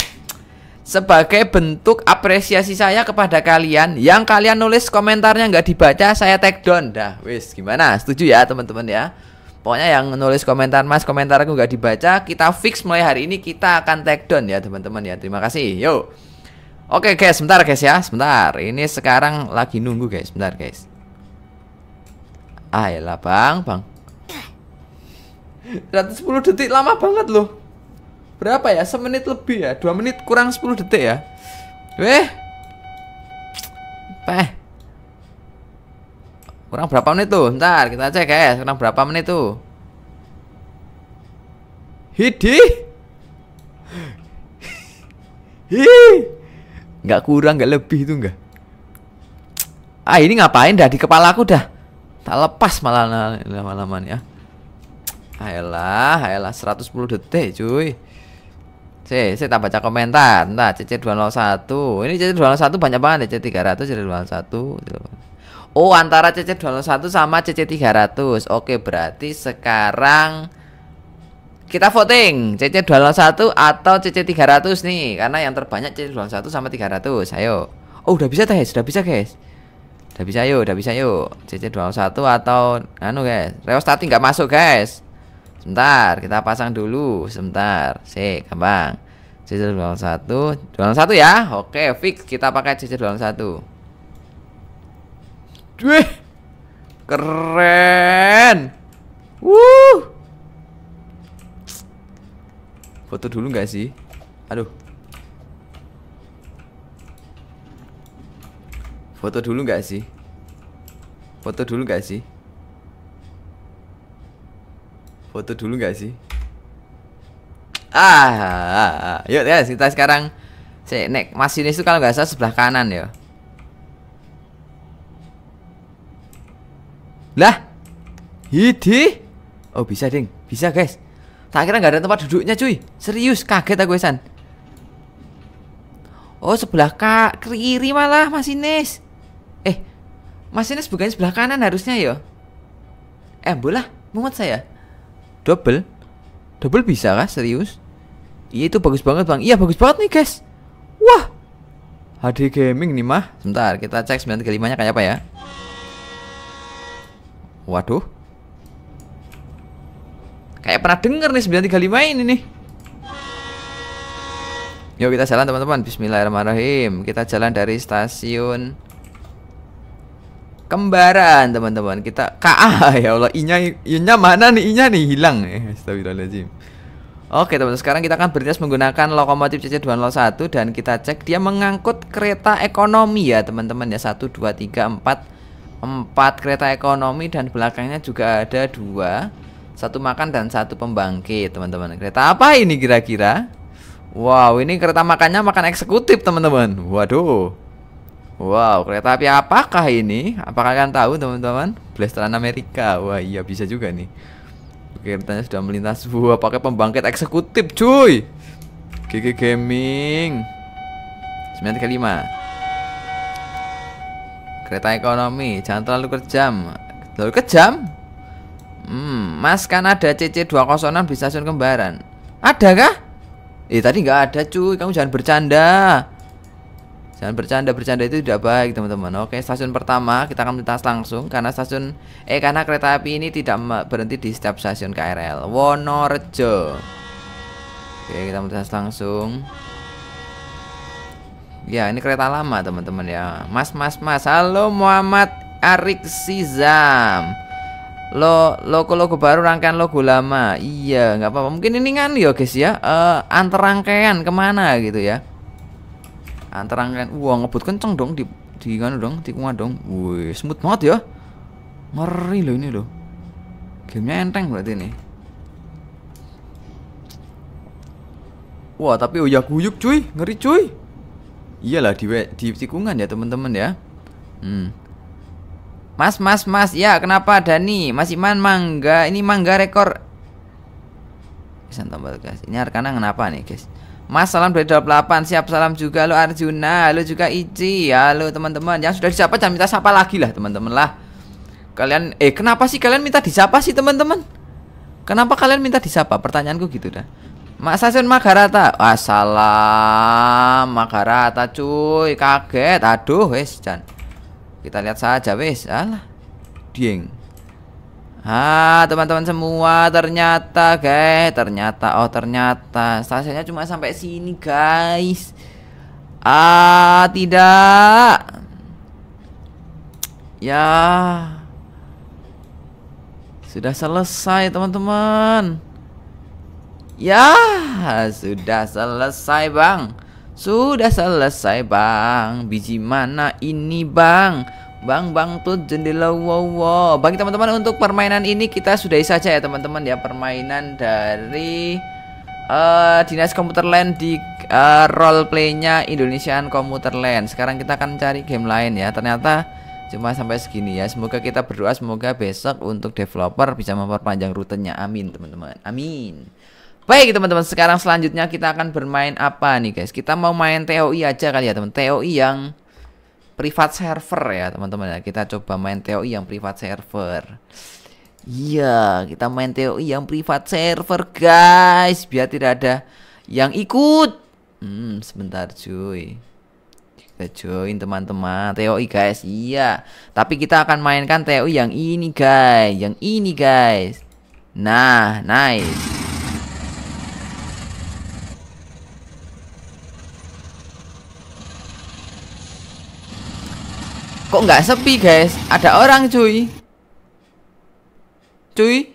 Sebagai bentuk apresiasi saya kepada kalian yang kalian nulis komentarnya nggak dibaca, saya take down dah. Wis, gimana? Setuju ya, teman-teman ya? Pokoknya yang nulis komentar Mas, komentar aku nggak dibaca, kita fix mulai hari ini kita akan take down ya, teman-teman ya. Terima kasih. Yo. Oke, guys, sebentar guys ya. Sebentar. Ini sekarang lagi nunggu guys, sebentar guys. Ah, ya Bang, Bang. 110 detik lama banget loh Berapa ya? Semenit lebih ya? Dua menit kurang 10 detik ya? Weh Peh Kurang berapa menit tuh? Ntar kita cek ya. Kurang berapa menit tuh? Hidi Hi Nggak kurang nggak lebih itu nggak Ah ini ngapain dah di kepala aku dah Tak lepas malah lama-lama ya Ayolah, ayolah 110 detik cuy. Si, si, tak baca komentar. Entah, CC201. Ini CC201 banyak banget ya, cc 300 CC201. Oh, antara CC201 sama CC300. Oke, berarti sekarang kita voting CC201 atau CC300 nih, karena yang terbanyak CC201 sama 300. Ayo. Oh, udah bisa guys, udah bisa guys. Udah bisa yuk, udah bisa yuk. CC201 atau anu guys. Reostati nggak masuk guys. Sebentar, kita pasang dulu. Sebentar. si gampang. CC 21, 21 ya. Oke, fix kita pakai CC 21. Duh. Keren. Wuh. Foto dulu nggak sih? Aduh. Foto dulu nggak sih? Foto dulu nggak sih? foto dulu nggak sih? Ah, yuk ya kita sekarang si nek Mas itu kalau nggak salah sebelah kanan ya. Lah, hidi. Oh bisa ding, bisa guys. Tak kira nggak ada tempat duduknya cuy. Serius kaget aku san. Oh sebelah kak kiri malah Masinis. Eh, Masinis bukan sebelah kanan harusnya ya? Eh, bola, mumet saya. Double? Double bisa kah? Serius? Iya itu bagus banget bang Iya bagus banget nih guys Wah HD gaming nih mah Sebentar kita cek 935 nya kayak apa ya Waduh Kayak pernah denger nih 935 ini nih Yuk kita jalan teman-teman Bismillahirrahmanirrahim Kita jalan dari stasiun kembaran teman-teman kita KA ya Allah inya inya mana nih inya nih hilang ya Astagfirullahaladzim Oke teman-teman sekarang kita akan tes menggunakan lokomotif CC201 dan kita cek dia mengangkut kereta ekonomi ya teman-teman ya 1 2 3 4 4 kereta ekonomi dan belakangnya juga ada dua satu makan dan satu pembangkit teman-teman kereta apa ini kira-kira Wow ini kereta makannya makan eksekutif teman-teman waduh Wow, kereta api apakah ini? Apakah kalian tahu teman-teman? Blasteran Amerika. Wah, iya bisa juga nih. Keretanya sudah melintas. Wah, pakai pembangkit eksekutif, cuy. GG Gaming. 9 Kereta ekonomi, jangan terlalu kejam. Terlalu kejam? Hmm, Mas kan ada CC206 bisa stasiun Kembaran. Ada kah? Eh, tadi nggak ada, cuy. Kamu jangan bercanda. Jangan bercanda-bercanda itu tidak baik, teman-teman. Oke, stasiun pertama kita akan melintas langsung karena stasiun eh karena kereta api ini tidak berhenti di setiap stasiun KRL. Wonorejo. Oke, kita melintas langsung. Ya, ini kereta lama, teman-teman ya. Mas, mas, mas. Halo Muhammad Arik Sizam. Lo logo logo baru rangkaian logo lama. Iya, nggak apa-apa. Mungkin ini kan ya, guys ya. Uh, eh, antar rangkaian kemana gitu ya antara wah ngebut kenceng dong di di kan dong tikungan dong wih smooth banget ya ngeri loh ini loh gamenya enteng berarti ini wah tapi uyak oh uyuk cuy ngeri cuy iyalah di di tikungan ya teman-teman ya hmm Mas, mas, mas, ya kenapa Dani? Masih main mangga, ini mangga rekor. Bisa tambah guys. Ini karena kenapa nih guys? Mas salam dari 28 Siap salam juga lo Arjuna Halo juga Ici Halo teman-teman Yang sudah disapa jangan minta sapa lagi lah teman-teman lah Kalian Eh kenapa sih kalian minta disapa sih teman-teman Kenapa kalian minta disapa Pertanyaanku gitu dah Mas Sasun Magarata Assalam Magarata cuy Kaget Aduh wes Jan Kita lihat saja wes Alah Dieng Ah, teman-teman semua, ternyata, guys, ternyata, oh ternyata, stasiunnya cuma sampai sini, guys. Ah, tidak. Ya. Sudah selesai, teman-teman. Ya, sudah selesai, Bang. Sudah selesai, Bang. Biji mana ini, Bang? Bang Bang Tut jendela wow wow. Bagi teman-teman untuk permainan ini kita sudahi saja ya teman-teman ya permainan dari uh, Dinas Komputer Land di uh, roleplaynya Indonesian Komputer Land. Sekarang kita akan cari game lain ya. Ternyata cuma sampai segini ya. Semoga kita berdoa semoga besok untuk developer bisa memperpanjang rutenya. Amin teman-teman. Amin. Baik teman-teman, sekarang selanjutnya kita akan bermain apa nih guys? Kita mau main TOI aja kali ya teman. TOI yang Privat server ya teman-teman ya kita coba main TOI yang privat server iya kita main TOI yang privat server guys biar tidak ada yang ikut hmm sebentar cuy kita join teman-teman TOI guys iya tapi kita akan mainkan TOI yang ini guys yang ini guys nah nice Kok nggak sepi guys? Ada orang cuy. Cuy.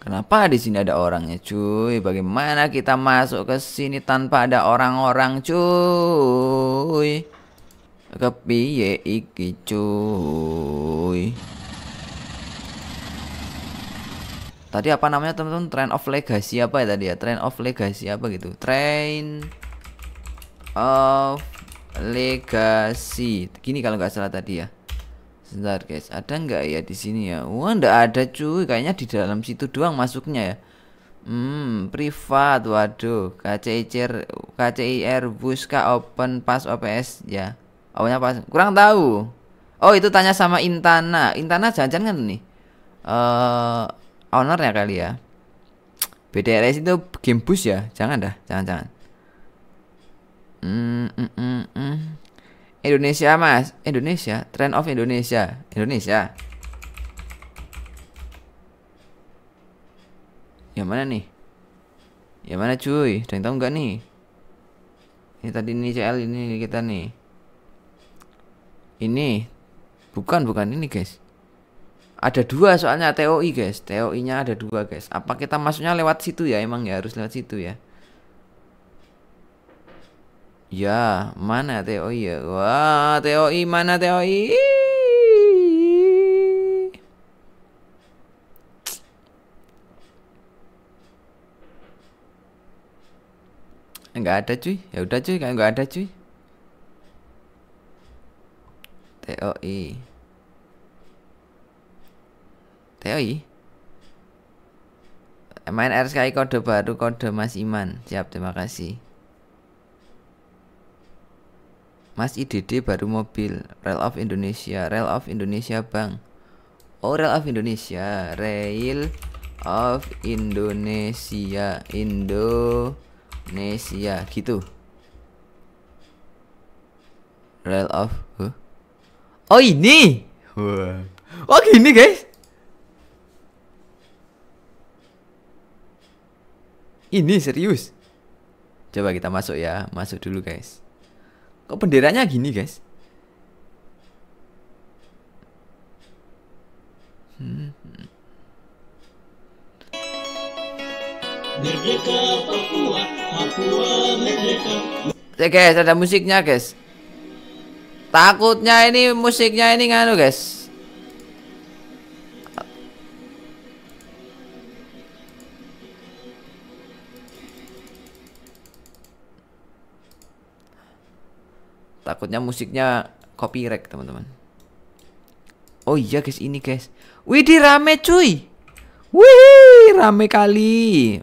Kenapa di sini ada orangnya cuy? Bagaimana kita masuk ke sini tanpa ada orang-orang cuy? Kepiye iki cuy? Tadi apa namanya teman-teman? Train of Legacy apa ya tadi ya? Train of Legacy apa gitu? Train of Legacy. Gini kalau nggak salah tadi ya. Sebentar guys, ada nggak ya di sini ya? Wah oh, nggak ada cuy, kayaknya di dalam situ doang masuknya ya. Hmm, privat, waduh, KCIR, KCIR Buska Open Pass OPS ya. Awalnya pas, kurang tahu. Oh itu tanya sama Intana, Intana jangan kan nih? Eh, uh, ownernya kali ya. BDRS itu game bus ya, jangan dah, jangan-jangan. Mm, mm, mm, Indonesia mas, Indonesia, trend of Indonesia, Indonesia. Yang mana nih? Yang mana cuy? Ada yang tahu nggak nih? Ini tadi ini CL ini kita nih. Ini bukan bukan ini guys. Ada dua soalnya TOI guys, TOI-nya ada dua guys. Apa kita masuknya lewat situ ya? Emang ya harus lewat situ ya. Ya, mana TOI ya? Wah, TOI mana TOI? Enggak ada cuy. Ya udah cuy, kayak enggak ada cuy. TOI. TOI? Main RSKI kode baru kode Mas Iman. Siap, terima kasih. Mas IDD baru mobil. Rail of Indonesia. Rail of Indonesia Bang. Oh Rail of Indonesia. Rail of Indonesia. Indonesia gitu. Rail of. Huh? Oh ini. Wah. Oh gini guys. Ini serius. Coba kita masuk ya, masuk dulu guys. Kok benderanya gini, guys? Merdeka eh, Oke, guys, ada musiknya, guys. Takutnya ini musiknya ini nganu, guys. Takutnya musiknya copyright, teman-teman. Oh iya, guys, ini guys. Widih rame, cuy. Wih, rame kali.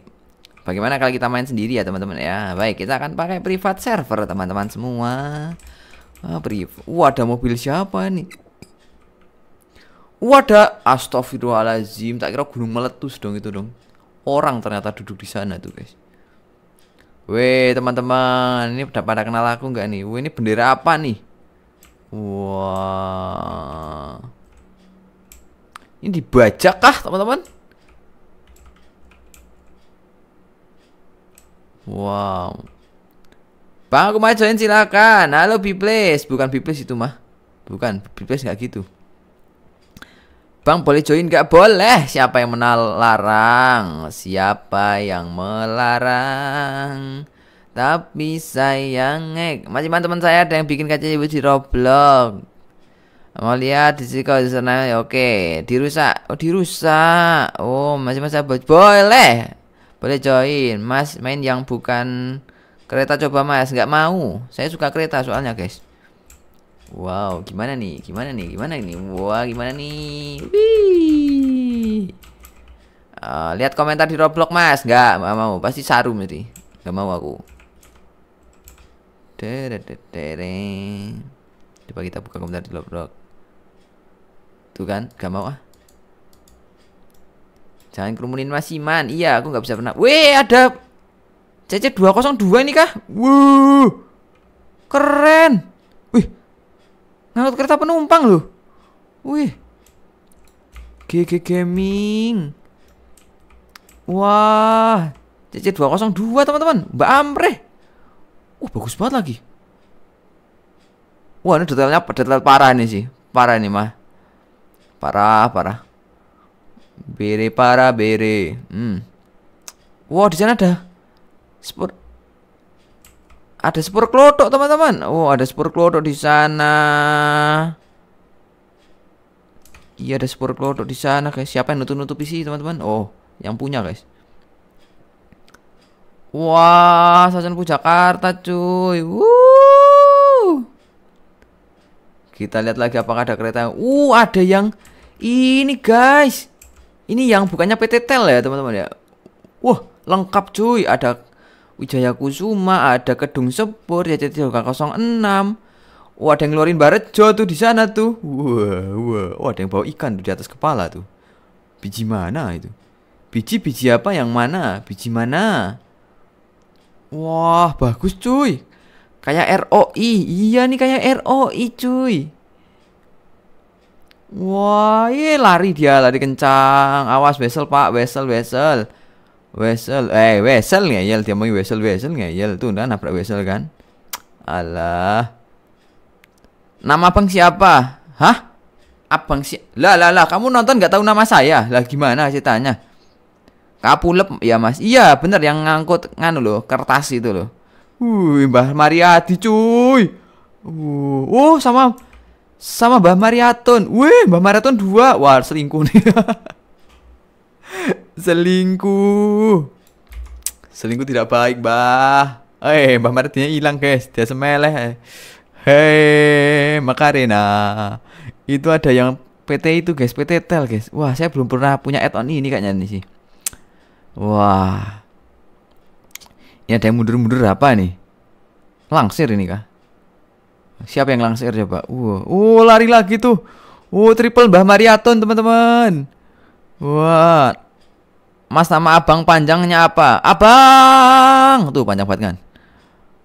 Bagaimana kalau kita main sendiri ya, teman-teman ya? Baik, kita akan pakai privat server, teman-teman semua. Ah, brief. Wah, ada mobil siapa nih? Wadah, Astagfirullahaladzim, Tak kira gunung meletus dong itu dong. Orang ternyata duduk di sana tuh, guys. Weh teman-teman, ini udah pada kenal aku nggak nih? Wih ini bendera apa nih? Wah, ini dibajak kah teman-teman? Wow, bang aku majuin silakan. Halo B bukan B itu mah, bukan B nggak gitu. Bang boleh join gak boleh Siapa yang melarang Siapa yang melarang Tapi sayang eh. Masih teman saya ada yang bikin kaca ibu di Roblox Mau lihat di sini kalau di sana ya oke Dirusak Oh dirusak Oh masih masih boleh Boleh join Mas main yang bukan kereta coba mas Gak mau Saya suka kereta soalnya guys Wow, gimana nih? Gimana nih? Gimana nih? Wah, gimana nih? Wih. Uh, lihat komentar di Roblox, Mas. Enggak, enggak mau. Pasti sarum nanti. Enggak mau aku. Coba kita buka komentar di Roblox. Tuh kan, enggak mau ah. Jangan kerumunin Mas Iman. Iya, aku nggak bisa pernah. Weh, ada CC202 ini kah? Wuh. Keren. Ngangkut kereta penumpang loh. Wih. GG Gaming. Wah. CC202 teman-teman. Mbak Amre. Wah uh, bagus banget lagi. Wah ini detailnya detail parah ini sih. Parah ini mah. Parah, parah. Bere parah, bere. Hmm. Wah di sana ada. Sport ada sepur klotok teman-teman. Oh, ada sepur klotok di sana. Iya, ada sepur klotok di sana, guys. Siapa yang nutup-nutupi sih, teman-teman? Oh, yang punya, guys. Wah, sajanku Jakarta, cuy. Wuh. Kita lihat lagi apakah ada kereta Uh, ada yang ini, guys. Ini yang bukannya PT Tel ya, teman-teman ya. Wah, lengkap cuy. Ada Wijaya Kusuma, ada Kedung Sepur, ya 06. Wah, ada yang ngeluarin Barejo tuh di sana tuh. Wah, wah, wah, ada yang bawa ikan tuh di atas kepala tuh. Biji mana itu? Biji-biji apa yang mana? Biji mana? Wah, bagus cuy. Kayak ROI. Iya nih kayak ROI cuy. Wah, ye lari dia, lari kencang. Awas wesel Pak. wesel wesel. Wesel, eh Wesel ngeyel dia mau Wesel Wesel ngeyel tuh udah nabrak Wesel kan? Alah. Nama abang siapa? Hah? Abang si Lah lah lah, kamu nonton nggak tahu nama saya? Lah gimana Tanya. Kapulep ya Mas. Iya, bener yang ngangkut nganu loh, kertas itu loh. Wih, Mbah Mariati cuy. Uh, oh sama sama Mbah Mariaton. Wih, Mbah Mariaton dua. Wah, selingkuh nih. Selingkuh. Selingkuh tidak baik, bah Eh, Mbah Martinnya hilang, guys. Dia semeleh. Hei, Makarena. Itu ada yang PT itu, guys. PT Tel, guys. Wah, saya belum pernah punya add-on ini kayaknya nih sih. Wah. Ini ada yang mundur-mundur apa nih? Langsir ini kah? Siapa yang langsir coba? uh, uh, lari lagi tuh. Uh, triple Mbah Mariaton, teman-teman. What? Mas nama abang panjangnya apa? Abang! Tuh panjang banget kan?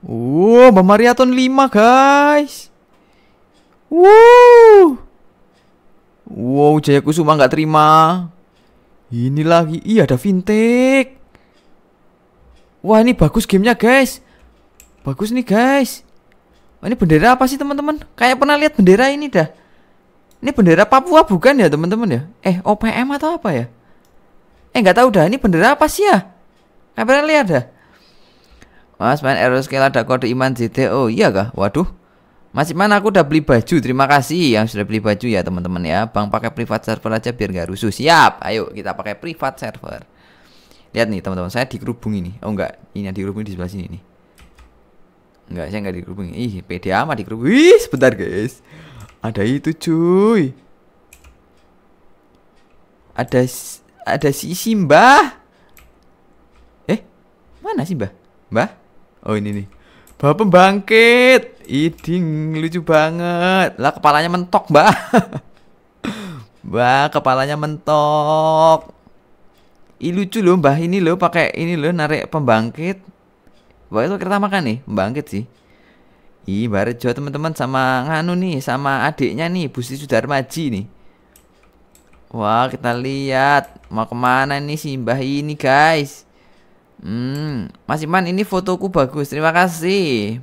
Wow, Mbak Mariaton 5 guys Wow Wow, Jaya Kusuma nggak terima Ini lagi, iya ada fintech Wah ini bagus gamenya guys Bagus nih guys Ini bendera apa sih teman-teman? Kayak pernah lihat bendera ini dah ini bendera Papua bukan ya teman-teman ya? Eh OPM atau apa ya? Eh nggak tahu dah ini bendera apa sih ya? Kapan pernah lihat dah. Mas main scale ada kode iman JT. Oh iya kah? Waduh. masih mana aku udah beli baju. Terima kasih yang sudah beli baju ya teman-teman ya. Bang pakai privat server aja biar nggak rusuh. Siap. Ayo kita pakai privat server. Lihat nih teman-teman saya dikerubung ini. Oh enggak, ini yang dikerubung di sebelah sini nih. Enggak, saya enggak dikerubung. Ih, pede amat dikerubung. Wih sebentar guys. Ada itu cuy. Ada ada sisi mbah. Eh, mana sih mbah? Mbah? Oh ini nih. Mbah pembangkit. Iding lucu banget. Lah kepalanya mentok mbah. mbah kepalanya mentok. Ih lucu loh mbah ini loh pakai ini loh narik pembangkit. mbah itu kita makan nih pembangkit sih. Ih, Barejo teman-teman sama nganu nih, sama adiknya nih, Busti Sudarmaji nih. Wah, kita lihat mau kemana nih si Mbah ini, guys. Hmm, Mas Iman ini fotoku bagus. Terima kasih.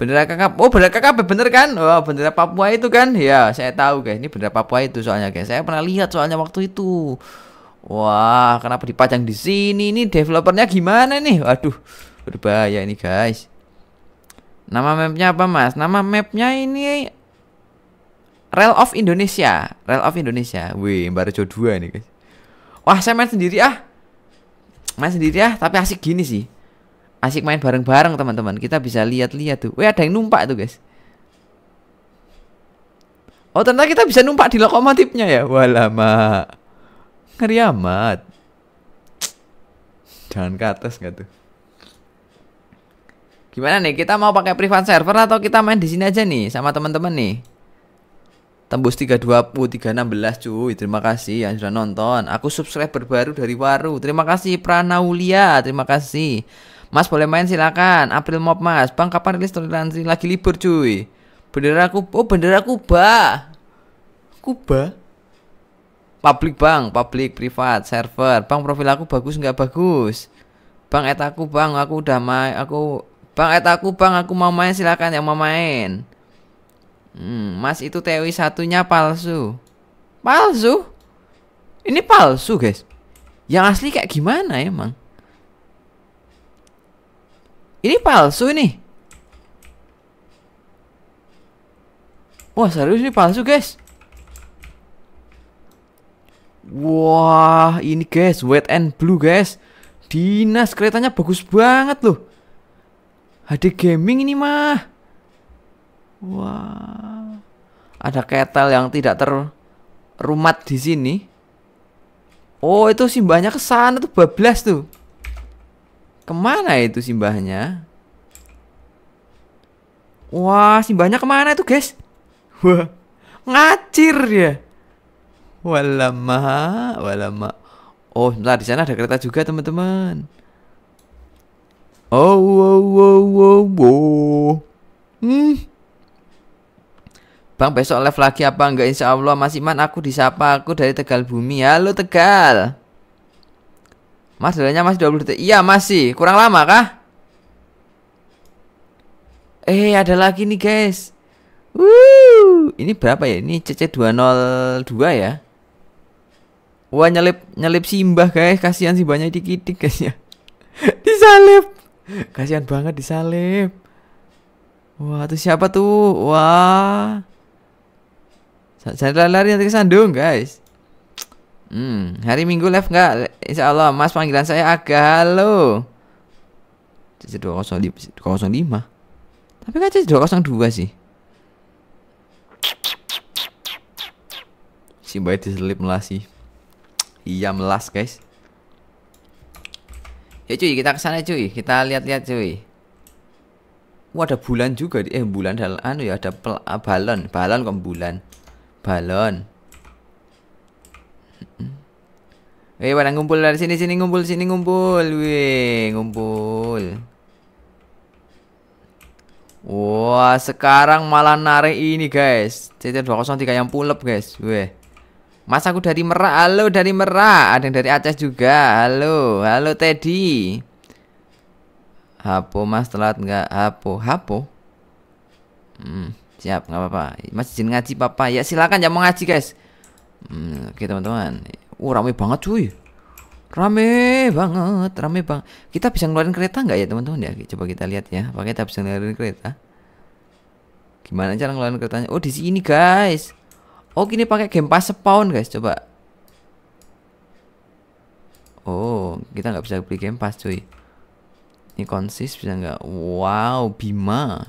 Bendera kakak, oh bendera kakak bener kan? Oh, bendera Papua itu kan? Ya, saya tahu guys, ini bener Papua itu soalnya guys. Saya pernah lihat soalnya waktu itu. Wah, kenapa dipajang di sini? Ini developernya gimana nih? Waduh, berbahaya ini guys. Nama mapnya apa mas? Nama mapnya ini Rail of Indonesia Rail of Indonesia Wih, Barjo 2 ini, guys Wah, saya main sendiri ah Main sendiri ah, tapi asik gini sih Asik main bareng-bareng teman-teman Kita bisa lihat-lihat tuh Wih, ada yang numpak tuh guys Oh, ternyata kita bisa numpak di lokomotifnya ya Walama Ngeri amat Jangan ke atas gak tuh Gimana nih? Kita mau pakai private server atau kita main di sini aja nih sama teman-teman nih? Tembus 320, 316 cuy. Terima kasih yang sudah nonton. Aku subscriber baru dari Waru. Terima kasih Pranaulia. Terima kasih. Mas boleh main silakan. April Mob Mas. Bang kapan rilis toleransi? Lagi libur cuy. Bendera aku, oh bendera Kuba. Kuba? Public bang, public, private server. Bang profil aku bagus nggak bagus? Bang etaku aku bang, aku udah main, aku Bang, et aku bang, aku mau main silakan yang mau main. Hmm, mas itu TW satunya palsu. Palsu? Ini palsu guys. Yang asli kayak gimana emang? Ini palsu ini. Wah serius ini palsu guys. Wah ini guys, white and blue guys. Dinas keretanya bagus banget loh. HD gaming ini mah. Wah. Ada ketel yang tidak terrumat di sini. Oh, itu simbahnya ke sana tuh bablas tuh. Kemana itu simbahnya? Wah, simbahnya kemana itu, guys? Wah, ngacir ya. Walama, walama. Oh, sebentar di sana ada kereta juga, teman-teman. Oh, oh, oh, oh, oh. Hmm. Bang besok live lagi apa enggak insya Allah Mas Iman aku disapa aku dari Tegal Bumi Halo Tegal Mas dalanya masih 20 detik Iya masih kurang lama kah? Eh ada lagi nih guys Wuh, Ini berapa ya? Ini CC202 ya Wah nyelip nyelip simbah guys kasihan simbahnya banyak dikit guys ya Disalip Kasihan banget disalib. Wah, tuh siapa tuh? Wah. Jangan lari nanti kesandung, guys. Hmm, hari Minggu live nggak? Insya Allah, Mas panggilan saya agak halo. CC 205. Tapi kan CC dua sih. Si bayi diselip melasi. Iya melas, guys. Ya cuy, kita kesana cuy. Kita lihat-lihat cuy. Wah, ada bulan juga. Eh, bulan dalam anu ya, ada ah, balon. Balon kok bulan. Balon. Eh pada ngumpul dari sini, sini ngumpul, sini ngumpul. Wih, ngumpul. Wah, sekarang malah narik ini, guys. CT203 yang pulep, guys. Wih. Mas aku dari Merak, halo dari Merak, ada yang dari Aceh juga, halo, halo Teddy. Hapo mas telat nggak? Hapo, hapo. Hmm, siap nggak apa-apa. Mas izin ngaji papa ya silakan ya mau ngaji guys. Hmm, oke teman-teman. Uh rame banget cuy. Rame banget, rame banget. Kita bisa ngeluarin kereta nggak ya teman-teman ya? Coba kita lihat ya. Pakai kita bisa ngeluarin kereta. Gimana cara ngeluarin keretanya? Oh di sini guys. Oh gini pakai game pas spawn guys coba. Oh kita nggak bisa beli game pas cuy. Ini konsis bisa nggak? Wow Bima.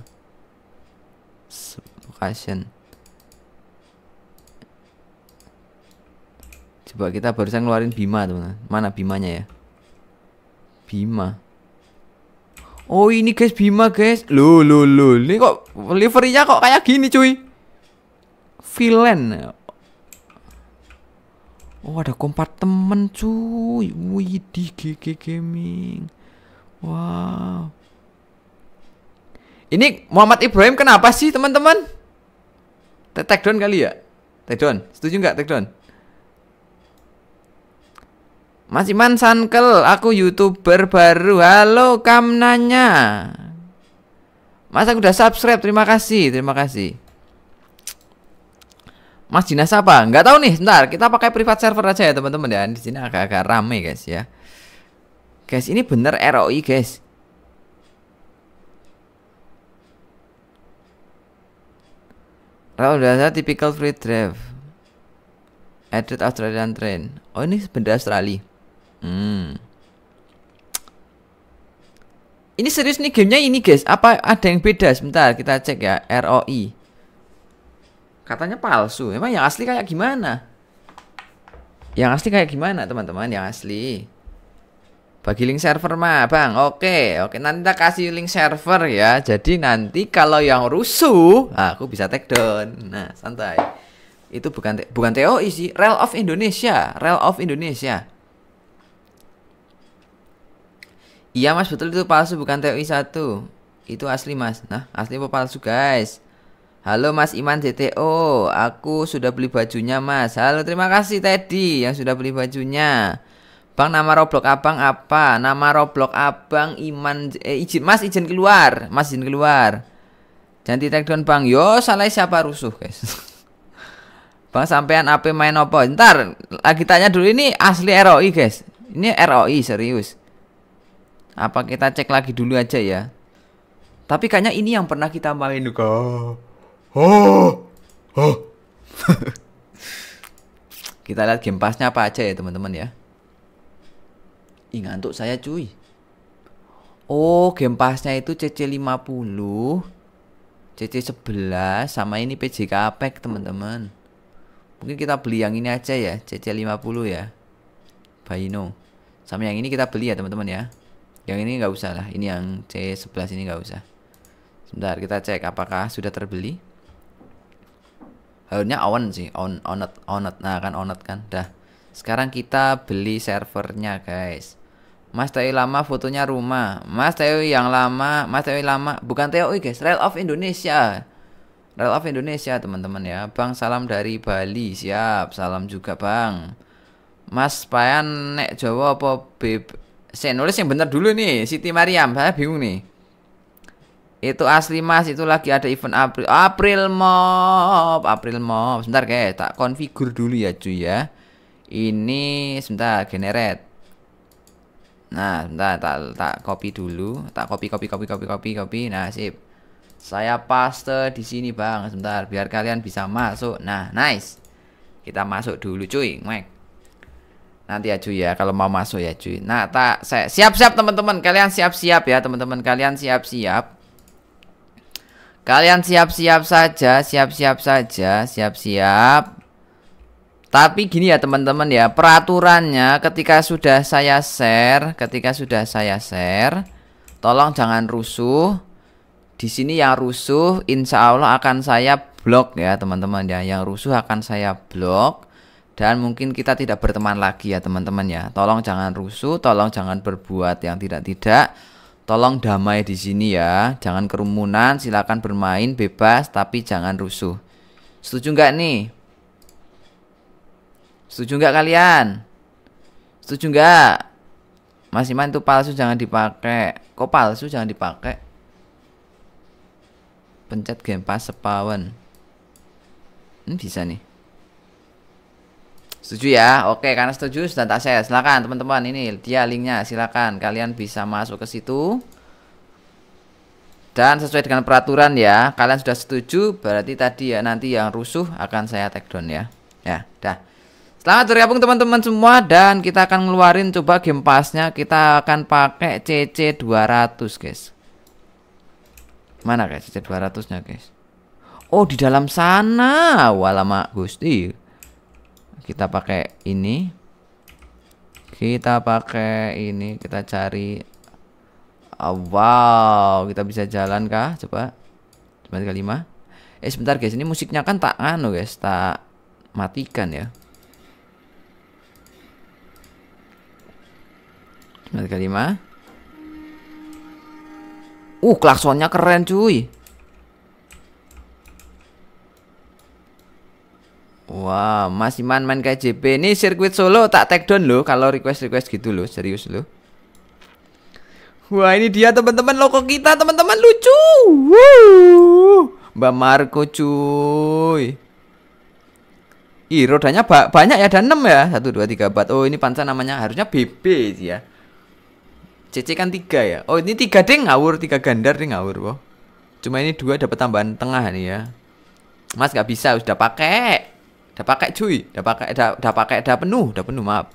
Location. Coba kita barusan ngeluarin Bima teman. Mana Bimanya ya? Bima. Oh ini guys Bima guys. Lu lu lu. Ini kok liverinya kok kayak gini cuy. Villain. Oh, ada kompartemen cuy. Wih, di GG Gaming. Wow. Ini Muhammad Ibrahim kenapa sih, teman-teman? Take down kali ya? Take Setuju nggak take down? Mas Iman Sankel, aku youtuber baru. Halo, kamnanya, Mas aku udah subscribe, terima kasih, terima kasih. Mas dinas apa? Nggak tahu nih, sebentar. Kita pakai privat server aja ya, teman-teman ya. Di sini agak-agak ramai guys ya. Guys, ini bener ROI, guys. Raul dasar typical free drive. Edit Australian train. Oh, ini benda Australia. Hmm. Ini serius nih gamenya ini guys. Apa ada yang beda? Sebentar kita cek ya. ROI katanya palsu. Emang yang asli kayak gimana? Yang asli kayak gimana teman-teman? Yang asli. Bagi link server mah bang. Oke oke nanti kita kasih link server ya. Jadi nanti kalau yang rusuh nah, aku bisa take down. Nah santai. Itu bukan bukan TOI sih. Rail of Indonesia. Rail of Indonesia. Iya mas betul itu palsu bukan TOI satu. Itu asli mas Nah asli apa palsu guys Halo Mas Iman DTO, aku sudah beli bajunya Mas. Halo, terima kasih Teddy yang sudah beli bajunya. Bang nama Roblox Abang apa? Nama Roblox Abang Iman eh, izin Mas izin keluar, Mas izin keluar. Jangan di down Bang. Yo, salah siapa rusuh, guys. bang sampean apa main apa? Ntar lagi tanya dulu ini asli ROI, guys. Ini ROI serius. Apa kita cek lagi dulu aja ya? Tapi kayaknya ini yang pernah kita main kok. Oh. Oh. Kita lihat game pasnya apa aja ya, teman-teman ya. Ih, ngantuk saya, cuy. Oh, game pasnya itu CC50, CC11 sama ini PJK Apex teman-teman. Mungkin kita beli yang ini aja ya, CC50 ya. Baino. Sama yang ini kita beli ya, teman-teman ya. Yang ini nggak usah lah, ini yang C11 ini nggak usah. Sebentar, kita cek apakah sudah terbeli harusnya on sih on onet onet nah kan onet kan dah sekarang kita beli servernya guys Mas tio lama fotonya rumah. Mas tio yang lama, Mas tio lama, bukan TOI guys, Rail of Indonesia. Rail of Indonesia teman-teman ya. Bang salam dari Bali, siap. Salam juga Bang. Mas Payan nek Jawa apa Beb? Saya nulis yang bener dulu nih, Siti Mariam. Saya bingung nih. Itu asli mas, itu lagi ada event April. April Mob, April Mob. Sebentar kayak tak konfigur dulu ya cuy ya. Ini sebentar generate. Nah, sebentar tak tak copy dulu, tak copy copy copy copy copy copy. Nah, sip. Saya paste di sini, Bang. Sebentar biar kalian bisa masuk. Nah, nice. Kita masuk dulu cuy, ngek. Nanti ya cuy ya kalau mau masuk ya cuy. Nah, tak saya siap-siap teman-teman. Kalian siap-siap ya, teman-teman. Kalian siap-siap Kalian siap-siap saja, siap-siap saja, siap-siap. Tapi gini ya teman-teman ya, peraturannya ketika sudah saya share, ketika sudah saya share, tolong jangan rusuh. Di sini yang rusuh, insya Allah akan saya blok ya teman-teman ya, yang rusuh akan saya blok. Dan mungkin kita tidak berteman lagi ya teman-teman ya. Tolong jangan rusuh, tolong jangan berbuat yang tidak-tidak. Tolong damai di sini ya, jangan kerumunan, silakan bermain bebas tapi jangan rusuh. Setuju nggak nih? Setuju nggak kalian? Setuju nggak? masih main itu palsu jangan dipakai. Kok palsu jangan dipakai? Pencet game pas sepawan. Ini bisa nih. Setuju ya? Oke, karena setuju sudah tak share. Silakan teman-teman, ini dia linknya. Silakan kalian bisa masuk ke situ. Dan sesuai dengan peraturan ya, kalian sudah setuju, berarti tadi ya nanti yang rusuh akan saya take down ya. Ya, dah. Selamat bergabung teman-teman semua dan kita akan ngeluarin coba game pasnya. Kita akan pakai CC 200, guys. Mana guys CC 200-nya, guys? Oh, di dalam sana. Walamak Gusti kita pakai ini kita pakai ini kita cari oh, wow kita bisa jalan kah coba cuma tiga lima eh sebentar guys ini musiknya kan tak anu guys tak matikan ya Sebentar tiga lima uh klaksonnya keren cuy Wah, wow, Mas Iman main kayak JP. Ini sirkuit Solo tak take down loh kalau request-request gitu loh, serius loh. Wah, ini dia teman-teman loko kita, teman-teman lucu. Mbak Marco cuy. Ih, rodanya ba banyak ya, ada 6 ya. Satu, dua, tiga, empat. Oh, ini panca namanya harusnya BB sih ya. CC kan 3 ya. Oh, ini tiga deh ngawur, 3 gandar ding ngawur, Cuma ini dua dapat tambahan tengah nih ya. Mas nggak bisa, sudah pakai. Udah pakai cuy, udah pakai udah, udah pakai udah penuh, udah penuh maaf.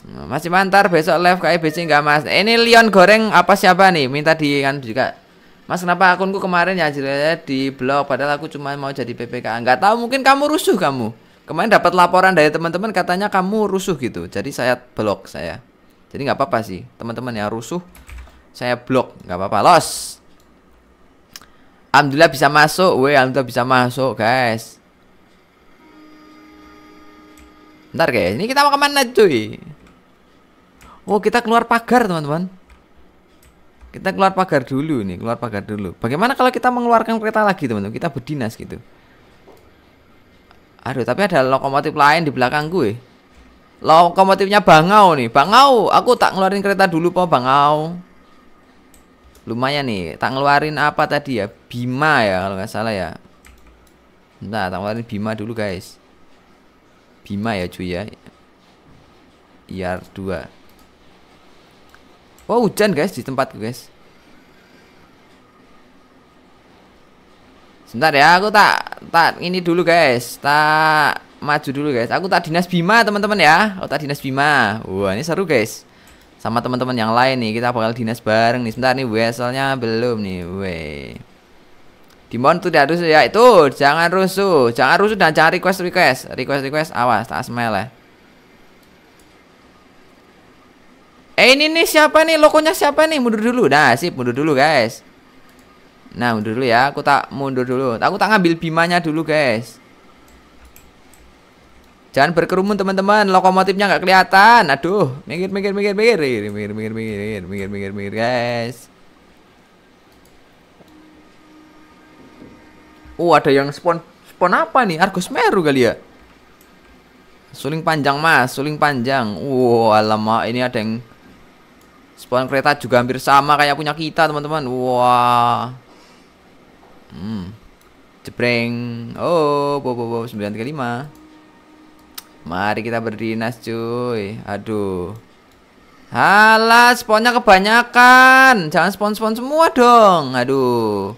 Nah, masih mantar besok live kayak besi enggak Mas? ini Leon goreng apa siapa nih? Minta di kan juga. Mas kenapa akunku kemarin ya, ya di blog padahal aku cuma mau jadi PPK. Enggak tahu mungkin kamu rusuh kamu. Kemarin dapat laporan dari teman-teman katanya kamu rusuh gitu. Jadi saya blok saya. Jadi nggak apa-apa sih teman-teman yang rusuh saya blok nggak apa-apa los. Alhamdulillah bisa masuk, weh alhamdulillah bisa masuk guys. Ntar guys, ini kita mau kemana cuy? Oh kita keluar pagar teman-teman Kita keluar pagar dulu nih, keluar pagar dulu Bagaimana kalau kita mengeluarkan kereta lagi teman-teman? Kita berdinas gitu Aduh, tapi ada lokomotif lain di belakang gue Lokomotifnya Bangau nih Bangau, aku tak ngeluarin kereta dulu po Bangau Lumayan nih, tak ngeluarin apa tadi ya? Bima ya kalau nggak salah ya Nah, tak ngeluarin Bima dulu guys Bima ya cuy ya IR 2 Wow hujan guys di tempatku guys Sebentar ya aku tak tak ini dulu guys Tak maju dulu guys Aku tak dinas Bima teman-teman ya Aku oh, tak dinas Bima Wah ini seru guys Sama teman-teman yang lain nih Kita bakal dinas bareng nih Sebentar nih weselnya belum nih Weh Dimohon tuh tidak rusuh ya itu jangan rusuh jangan rusuh dan jangan request request request request awas tak smell ya. Eh ini nih siapa nih lokonya siapa nih mundur dulu nah sip mundur dulu guys. Nah mundur dulu ya aku tak mundur dulu aku tak ngambil bimanya dulu guys. Jangan berkerumun teman-teman lokomotifnya nggak kelihatan aduh mikir minggir minggir minggir minggir minggir minggir minggir minggir minggir guys. Oh ada yang spawn Spawn apa nih? Argus Meru kali ya Suling panjang mas Suling panjang Wow alamak ini ada yang Spawn kereta juga hampir sama kayak punya kita teman-teman hmm. Oh, wow. Hmm Jepreng Oh bobo bobo 935 Mari kita berdinas cuy Aduh Halah spawnnya kebanyakan Jangan spawn-spawn semua dong Aduh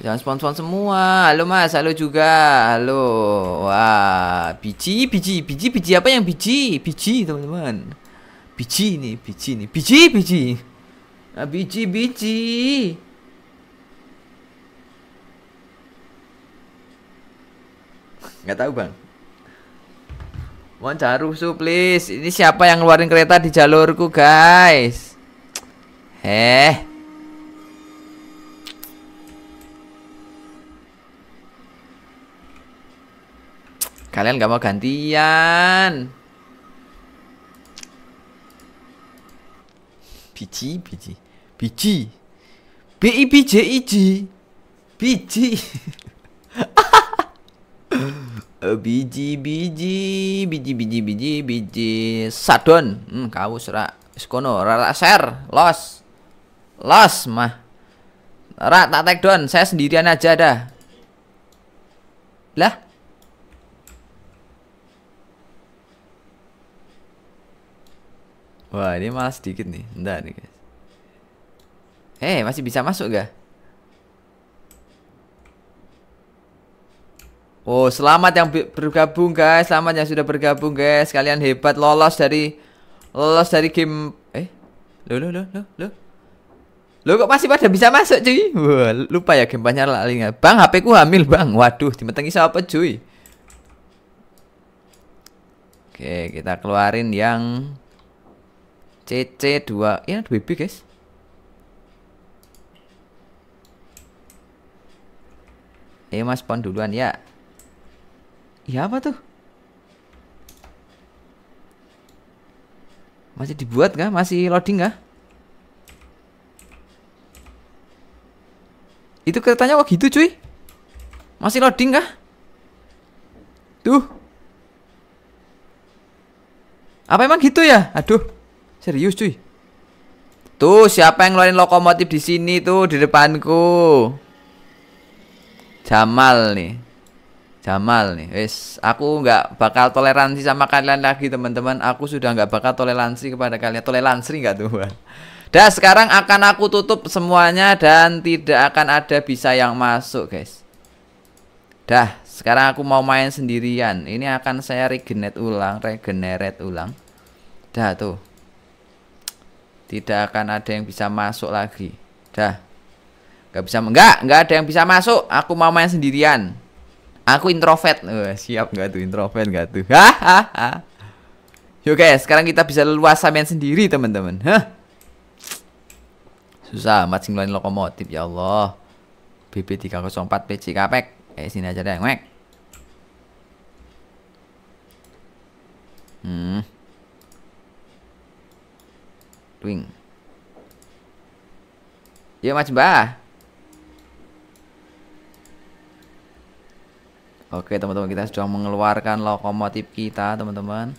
Jangan sponsor semua. Halo Mas, halo juga. Halo. Wah, biji, biji, biji, biji apa yang biji? Biji, teman-teman. Biji ini, biji ini, Biji, biji. Nah, biji, biji. Gak tahu, Bang. Mohon jarum su, please. Ini siapa yang ngeluarin kereta di jalurku, guys? Heh. Kalian gak mau gantian. Biji, biji. Biji. B I B J I j Biji. Eh, biji biji biji biji biji biji sadon hmm, kau serak sekono rara share los los mah rak tak take down saya sendirian aja dah lah Wah ini malah sedikit nih Bentar nih guys Hei eh, masih bisa masuk gak? Oh selamat yang bergabung guys Selamat yang sudah bergabung guys Kalian hebat lolos dari Lolos dari game Eh lo lo lo lo lo, lo kok masih pada bisa masuk cuy Wah lupa ya game banyak lalinya Bang HP ku hamil bang Waduh dimetengi siapa cuy Oke kita keluarin yang CC2 ini ada bb guys Eh mas pon duluan ya Iya apa tuh Masih dibuat kah? Masih loading kah? Itu keretanya kok gitu cuy Masih loading kah? Tuh Apa emang gitu ya? Aduh Serius cuy. Tuh siapa yang ngeluarin lokomotif di sini tuh di depanku? Jamal nih. Jamal nih, wes aku nggak bakal toleransi sama kalian lagi teman-teman. Aku sudah nggak bakal toleransi kepada kalian. Toleransi nggak tuh? Dah sekarang akan aku tutup semuanya dan tidak akan ada bisa yang masuk guys. Dah, sekarang aku mau main sendirian. Ini akan saya regenerate ulang, regenerate ulang. Dah tuh tidak akan ada yang bisa masuk lagi dah nggak bisa nggak nggak ada yang bisa masuk aku mau main sendirian aku introvert uh, siap nggak tuh introvert nggak tuh hahaha yuk guys sekarang kita bisa leluasa main sendiri teman-teman hah susah amat singulain lokomotif ya Allah bb 304 PC Kapek eh sini aja deh ngek hmm Twing. Yuk Mas Mbah. Oke teman-teman kita sudah mengeluarkan lokomotif kita teman-teman.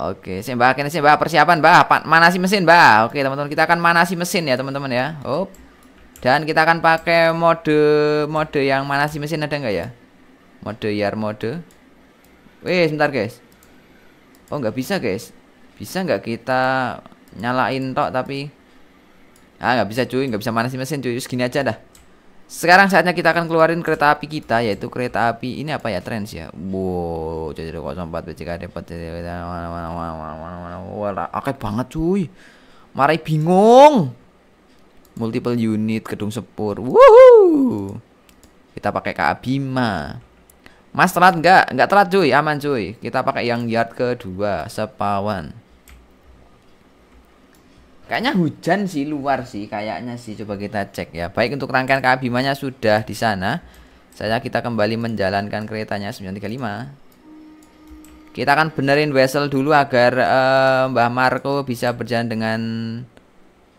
Oke, sih mbak, ini sih mbak persiapan mbak, sih mesin mbak. Oke teman-teman kita akan mana sih mesin ya teman-teman ya. Hop. Dan kita akan pakai mode mode yang mana sih mesin ada nggak ya? Mode yar mode. Wih sebentar guys. Oh nggak bisa guys. Bisa nggak kita nyalain tok tapi ah nggak bisa cuy nggak bisa manasin mesin cuy segini aja dah sekarang saatnya kita akan keluarin kereta api kita yaitu kereta api ini apa ya trends ya wow jadi empat BCK dapat oke banget cuy marai bingung multiple unit gedung sepur wuhuu kita pakai KA Bima Mas telat nggak? Nggak telat cuy, aman cuy. Kita pakai yang yard kedua, sepawan. Kayaknya hujan sih luar sih kayaknya sih coba kita cek ya. Baik untuk rangkaian kabimanya sudah di sana. Saya kita kembali menjalankan keretanya 935. Kita akan benerin wesel dulu agar uh, Mbah Marco bisa berjalan dengan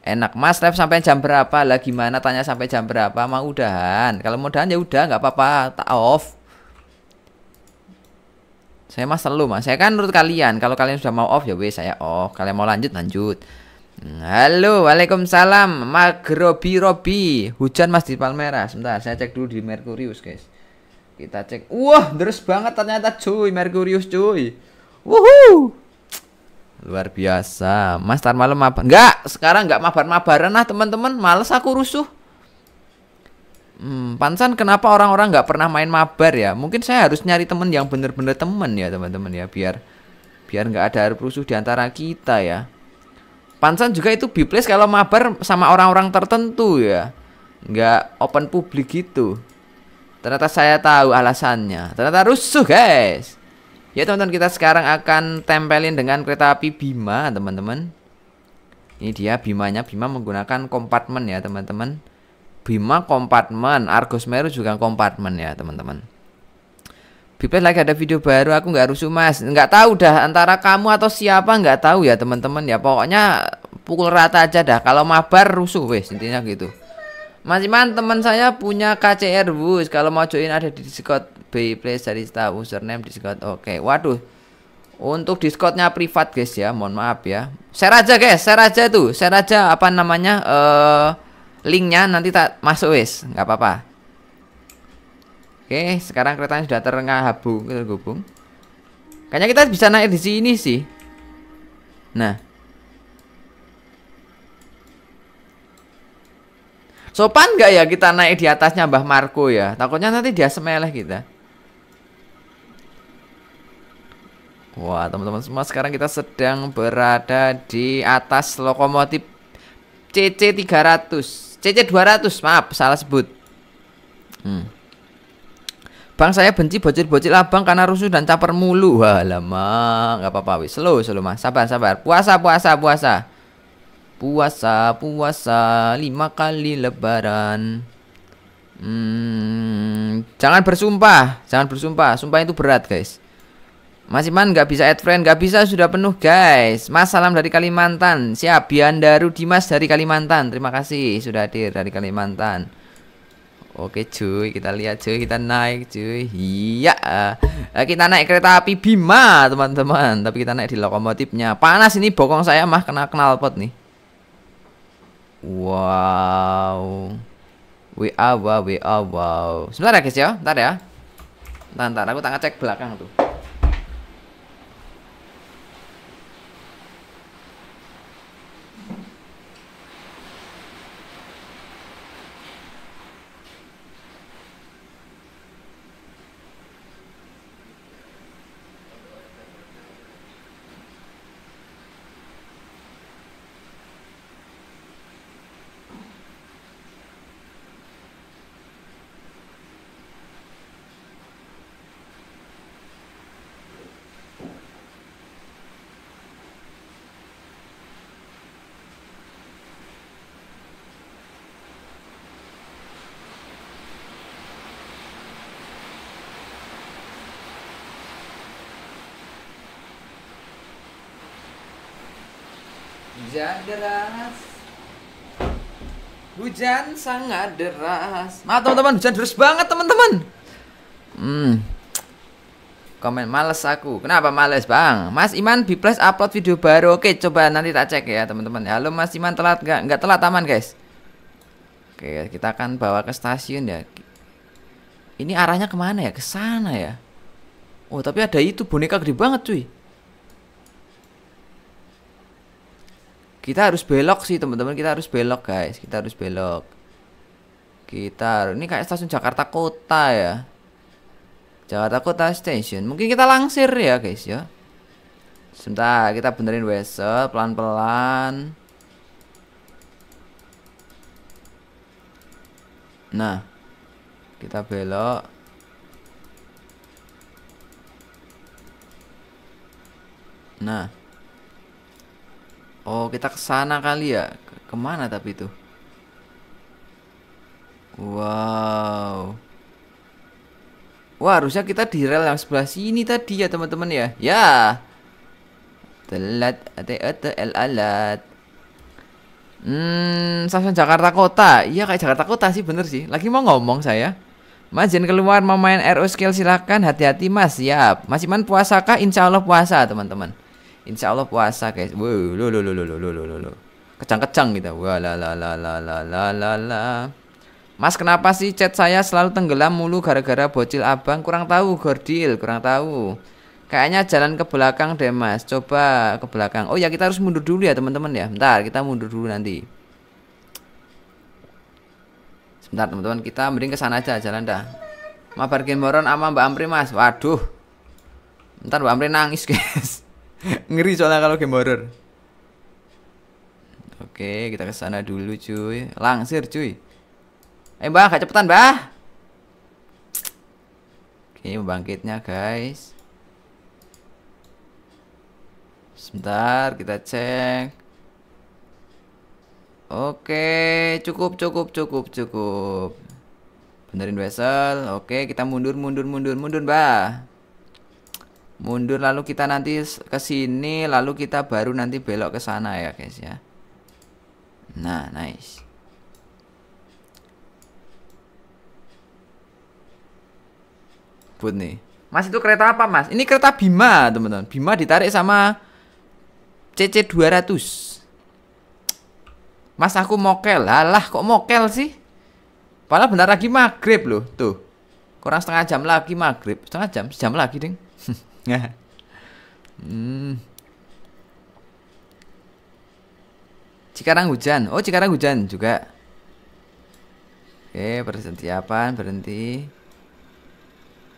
enak. Mas Rev sampai jam berapa? Lah gimana tanya sampai jam berapa? Mau udahan. Kalau mau udahan ya udah nggak apa-apa, tak off. Saya mas selalu mas. Saya kan menurut kalian kalau kalian sudah mau off ya wes saya off. Kalian mau lanjut lanjut. Halo, Waalaikumsalam Magrobi Robi Hujan mas di Palmera Sebentar, saya cek dulu di Merkurius guys Kita cek Wah, terus banget ternyata cuy Merkurius cuy Wuhuu Luar biasa Mas, tar malam apa? Enggak, sekarang enggak mabar-mabaran lah teman-teman Males aku rusuh Hmm, pansan kenapa orang-orang nggak pernah main mabar ya? Mungkin saya harus nyari temen yang bener-bener temen ya teman-teman ya biar biar enggak ada rusuh di antara kita ya. Pansan juga itu biplace kalau mabar sama orang-orang tertentu ya. Nggak open publik gitu. Ternyata saya tahu alasannya. Ternyata rusuh, guys. Ya, teman-teman, kita sekarang akan tempelin dengan kereta api Bima, teman-teman. Ini dia Bimanya. Bima menggunakan kompartmen ya, teman-teman. Bima kompartmen. Argus Meru juga kompartmen ya, teman-teman. Bipes lagi ada video baru, aku nggak rusuh mas. Nggak tahu dah antara kamu atau siapa nggak tahu ya teman-teman ya. Pokoknya pukul rata aja dah. Kalau mabar rusuh wes intinya gitu. Mas Iman teman saya punya KCR bus, Kalau mau join ada di Discord dari tahu username Discord. Oke. Waduh. Untuk Discordnya privat guys ya, mohon maaf ya. Share aja guys, share aja tuh, share aja apa namanya eh uh, linknya nanti tak masuk wes, nggak apa-apa. Oke, sekarang keretanya sudah terengah kita terhubung. Kayaknya kita bisa naik di sini sih. Nah. Sopan nggak ya kita naik di atasnya Mbah Marco ya? Takutnya nanti dia semeleh kita. Wah, teman-teman semua sekarang kita sedang berada di atas lokomotif CC 300. CC 200, maaf salah sebut. Hmm. Bang saya benci bocil-bocil abang karena rusuh dan caper mulu. Wah, lama nggak apa-apa wis. Slow, slow mas. Sabar, sabar. Puasa, puasa, puasa. Puasa, puasa lima kali lebaran. Hmm, jangan bersumpah, jangan bersumpah. Sumpah itu berat, guys. Mas Iman nggak bisa add friend, nggak bisa sudah penuh guys. Mas salam dari Kalimantan. Siap, Biandaru Dimas dari Kalimantan. Terima kasih sudah hadir dari Kalimantan. Oke cuy, kita lihat cuy, kita naik cuy. Iya. Eh, kita naik kereta api Bima, teman-teman. Tapi kita naik di lokomotifnya. Panas ini bokong saya mah kena knalpot nih. Wow. We are wow, we are wow. Sebentar ya guys ya, ntar ya. Ntar, ntar aku tangga cek belakang tuh. Hujan sangat deras. Maaf teman-teman, hujan deras banget teman-teman. Hmm. Komen males aku. Kenapa males, Bang? Mas Iman B+ upload video baru. Oke, coba nanti tak cek ya, teman-teman. Halo Mas Iman telat nggak? Nggak telat aman, guys. Oke, kita akan bawa ke stasiun ya. Ini arahnya kemana ya? Ke sana ya. Oh, tapi ada itu boneka gede banget, cuy. kita harus belok sih teman-teman kita harus belok guys kita harus belok kita ini kayak stasiun Jakarta Kota ya Jakarta Kota Station mungkin kita langsir ya guys ya sebentar kita benerin wesel pelan-pelan nah kita belok nah Oh, kita ke sana kali ya. kemana tapi itu? Wow. Wah, harusnya kita di rel yang sebelah sini tadi ya, teman-teman ya. Ya. Telat ate el alat. Hmm, stasiun Jakarta Kota. Iya kayak Jakarta Kota sih bener sih. Lagi mau ngomong saya. Mas jangan keluar mau main RO skill silahkan hati-hati mas siap. Mas Iman puasakah? Insya Allah puasa teman-teman. Insya Allah puasa guys. Wuh, lo lo lo lo lo lo lo lo. Kecang-kecang kita. Gitu. Wah la la la la la la la la. Mas kenapa sih chat saya selalu tenggelam mulu gara-gara bocil abang? Kurang tahu gordil, kurang tahu. Kayaknya jalan ke belakang deh mas. Coba ke belakang. Oh ya kita harus mundur dulu ya teman-teman ya. Bentar kita mundur dulu nanti. Sebentar teman-teman kita mending ke sana aja jalan dah. Ma Mabar Moron sama Mbak Amri mas. Waduh. Bentar Mbak Amri nangis guys. Ngeri soalnya kalau game horror. Oke, kita ke sana dulu cuy. Langsir cuy. Eh mbak gak cepetan mbak Oke, membangkitnya guys. Sebentar, kita cek. Oke, cukup, cukup, cukup, cukup. Benerin wesel. Oke, kita mundur, mundur, mundur, mundur, mbak mundur lalu kita nanti ke sini lalu kita baru nanti belok ke sana ya guys ya nah nice Put nih mas itu kereta apa mas ini kereta Bima teman-teman Bima ditarik sama CC 200 mas aku mokel alah kok mokel sih Padahal bentar lagi maghrib loh tuh kurang setengah jam lagi maghrib setengah jam sejam lagi ding Iya. hmm. Cikarang hujan. Oh, Cikarang hujan juga. Oke, berhenti apa? berhenti.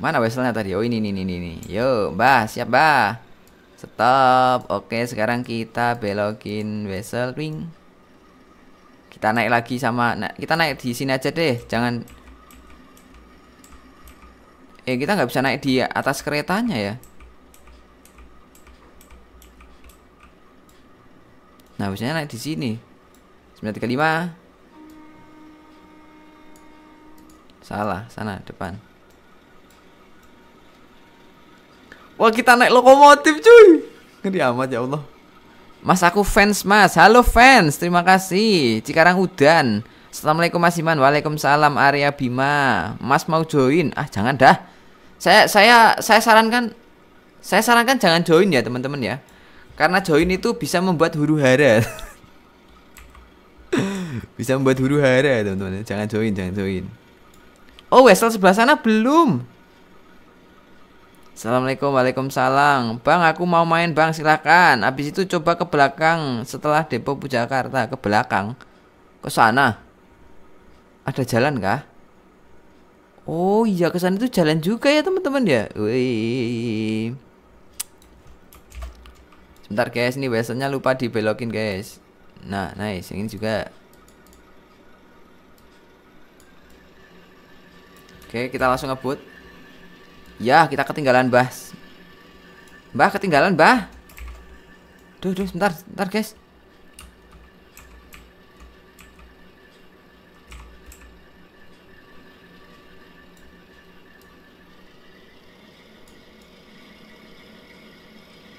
Mana wesselnya tadi? Oh, ini ini ini ini. Yo, Mbah, siap, Mbah. Stop. Oke, sekarang kita belokin wesel ring. Kita naik lagi sama na kita naik di sini aja deh. Jangan Eh, kita nggak bisa naik di atas keretanya ya. Nah, biasanya naik di sini. 935. Salah, sana depan. Wah, kita naik lokomotif, cuy. Ngeri amat ya Allah. Mas aku fans, Mas. Halo fans, terima kasih. Cikarang udan. Assalamualaikum Mas Iman. Waalaikumsalam Arya Bima. Mas mau join? Ah, jangan dah. Saya saya saya sarankan saya sarankan jangan join ya, teman-teman ya. Karena join itu bisa membuat huru hara. bisa membuat huru hara, teman-teman. Jangan join, jangan join. Oh, Wesel sebelah sana belum. Assalamualaikum, waalaikumsalam. Bang, aku mau main bang, silakan. Abis itu coba ke belakang setelah depo Jakarta ke belakang, ke sana. Ada jalan kah? Oh iya, ke sana itu jalan juga ya teman-teman ya. Wih. Bentar guys, ini biasanya lupa dibelokin guys. Nah, nice. ini juga. Oke, kita langsung ngebut. Ya, kita ketinggalan, Bah. Bah, ketinggalan, Bah. Duh, duh, sebentar, sebentar guys.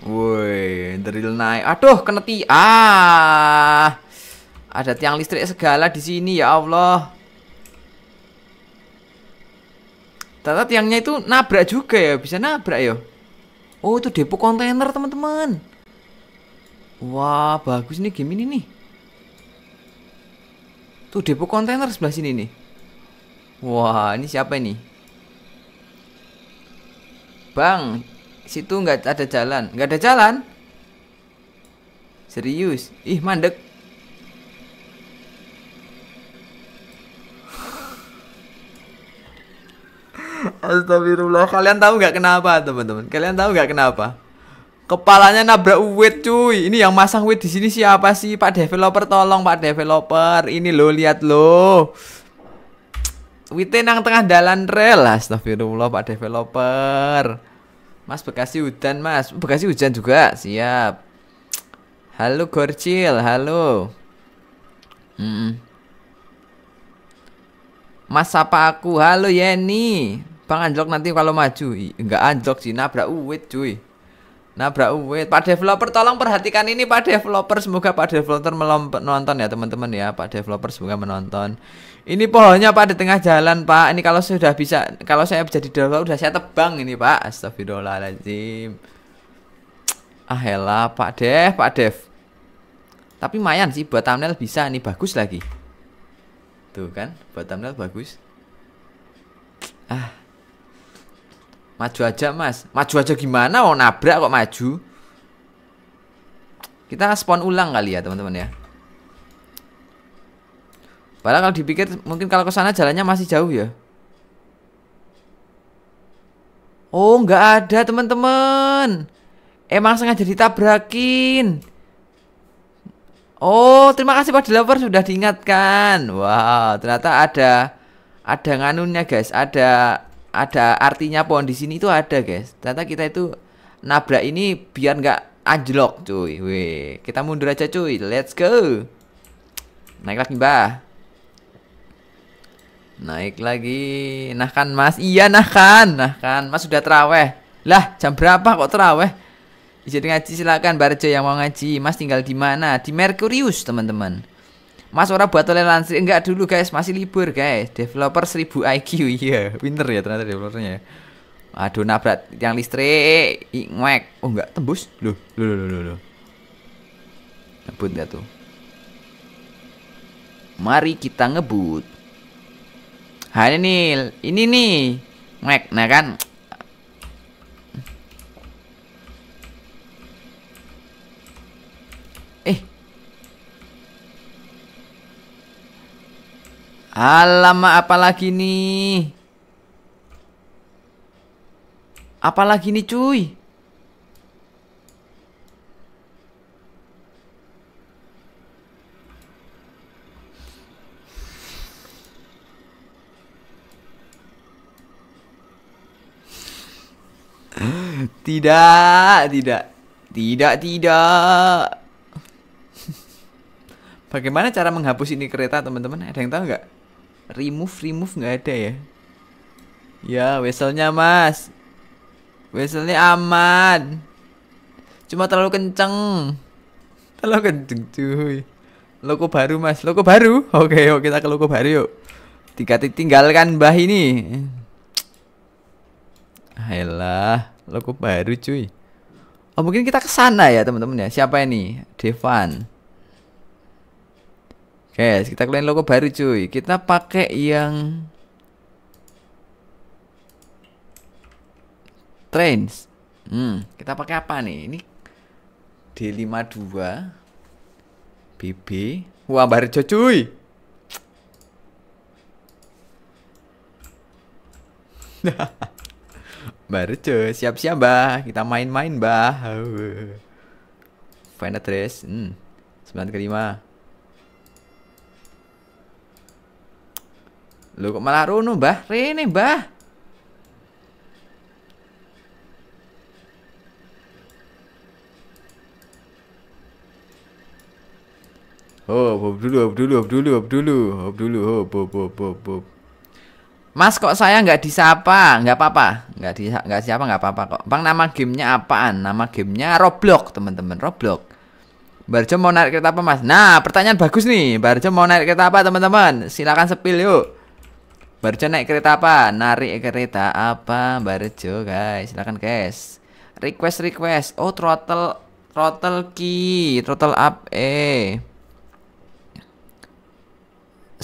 Woi, drill naik. Aduh, kena ti. Ah. Ada tiang listrik segala di sini ya Allah. Tata tiangnya itu nabrak juga ya, bisa nabrak ya. Oh, itu depo kontainer, teman-teman. Wah, bagus nih game ini nih. Tuh depo kontainer sebelah sini nih. Wah, ini siapa ini? Bang, situ nggak ada jalan nggak ada jalan serius ih mandek Astagfirullah kalian tahu nggak kenapa teman-teman kalian tahu nggak kenapa kepalanya nabrak wit cuy ini yang masang wit di sini siapa sih pak developer tolong pak developer ini lo lihat lo witnya nang tengah jalan rel astagfirullah pak developer Mas Bekasi hujan mas Bekasi hujan juga Siap Halo Gorcil Halo Hmm. Mas apa aku Halo Yeni Bang anjlok nanti kalau maju Enggak anjlok sih nabrak uwit cuy nabrak uwit. Uh, Pak developer tolong perhatikan ini Pak developer. Semoga Pak developer menonton ya teman-teman ya. Pak developer semoga menonton. Ini pohonnya Pak di tengah jalan Pak. Ini kalau sudah bisa kalau saya jadi developer sudah saya tebang ini Pak. Astagfirullahaladzim. Ah elah Pak Dev, Pak Dev. Tapi mayan sih buat thumbnail bisa ini bagus lagi. Tuh kan, buat thumbnail bagus. Ah, Maju aja mas Maju aja gimana Oh nabrak kok maju Kita spawn ulang kali ya teman-teman ya Padahal kalau dipikir Mungkin kalau ke sana jalannya masih jauh ya Oh nggak ada teman-teman Emang sengaja ditabrakin Oh terima kasih Pak Delover sudah diingatkan Wow ternyata ada Ada nganunya guys Ada ada artinya pohon di sini itu ada guys ternyata kita itu nabrak ini biar nggak anjlok cuy Weh, kita mundur aja cuy let's go naik lagi mbah naik lagi nah kan mas iya nah kan nah kan mas sudah teraweh lah jam berapa kok teraweh jadi ngaji silakan Barjo yang mau ngaji mas tinggal di mana di Merkurius teman-teman Mas orang buat toleransi enggak dulu guys, masih libur guys. Developer 1000 IQ iya, yeah. pinter ya ternyata developernya. Ya. Aduh nabrak yang listrik, ngwek. Oh enggak tembus. Loh, loh loh loh loh. Ngebut enggak tuh? Mari kita ngebut. Hari ini, ini nih. Ngwek, nah kan Alamak apalagi nih lagi nih cuy Tidak, tidak Tidak, tidak Bagaimana cara menghapus ini kereta teman-teman? Ada yang tahu nggak? Remove, remove nggak ada ya? Ya, weselnya mas. Weselnya aman. Cuma terlalu kenceng. Terlalu kenceng cuy. Loko baru mas, loko baru. Oke, yuk kita ke loko baru yuk. Tiga tinggalkan mbah ini. Ayolah, loko baru cuy. Oh mungkin kita ke sana ya teman-teman ya. Siapa ini? Devan. Oke, kita keluarin logo baru cuy. Kita pakai yang trains. Hmm, kita pakai apa nih? Ini D52 BB. Wah, baru cuy. Baru cuy, siap-siap, Bah. Kita main-main, Bah. Find address. Hmm. 95. lu kok malah runu, Mbah? Rene, Mbah. Oh, hop dulu, hop dulu, hop dulu, hop dulu, hop dulu, hop, hop, hop, hop, hop. Mas kok saya nggak disapa? Nggak apa-apa, nggak di nggak siapa nggak apa-apa kok. Bang nama gamenya apaan? Nama gamenya Roblox teman-teman Roblox. Barjo mau naik kereta apa mas? Nah pertanyaan bagus nih. Barjo mau naik kereta apa teman-teman? Silakan sepil yuk. Barjo naik kereta apa? Narik kereta apa Barjo guys? Silakan guys. Request request. Oh throttle throttle key, throttle up eh.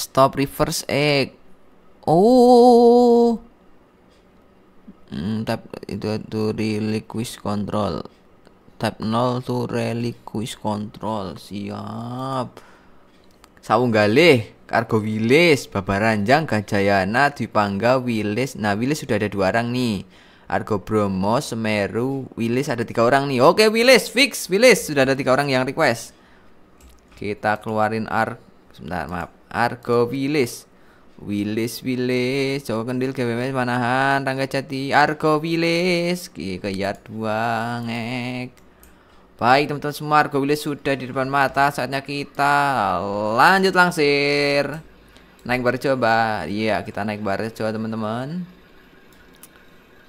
Stop reverse egg. Oh. Hmm, tap itu tuh relinquish control. Tap 0 tuh relinquish control. Siap. galih Argo Wilis, Babaranjang, Gajayana, Dipangga, Wilis. Nah, Wilis sudah ada dua orang nih. Argo Bromo, Semeru, Wilis ada tiga orang nih. Oke, Wilis, fix, Wilis, sudah ada tiga orang yang request. Kita keluarin Ar, sebentar maaf, Argo Wilis, Wilis Wilis, Jawa Kendil, GWM Manahan, Rangga Jati, Argo Wilis, Kayak dua ngek. Baik teman-teman semua Argowile sudah di depan mata Saatnya kita lanjut langsir Naik baris coba Iya kita naik baris coba teman-teman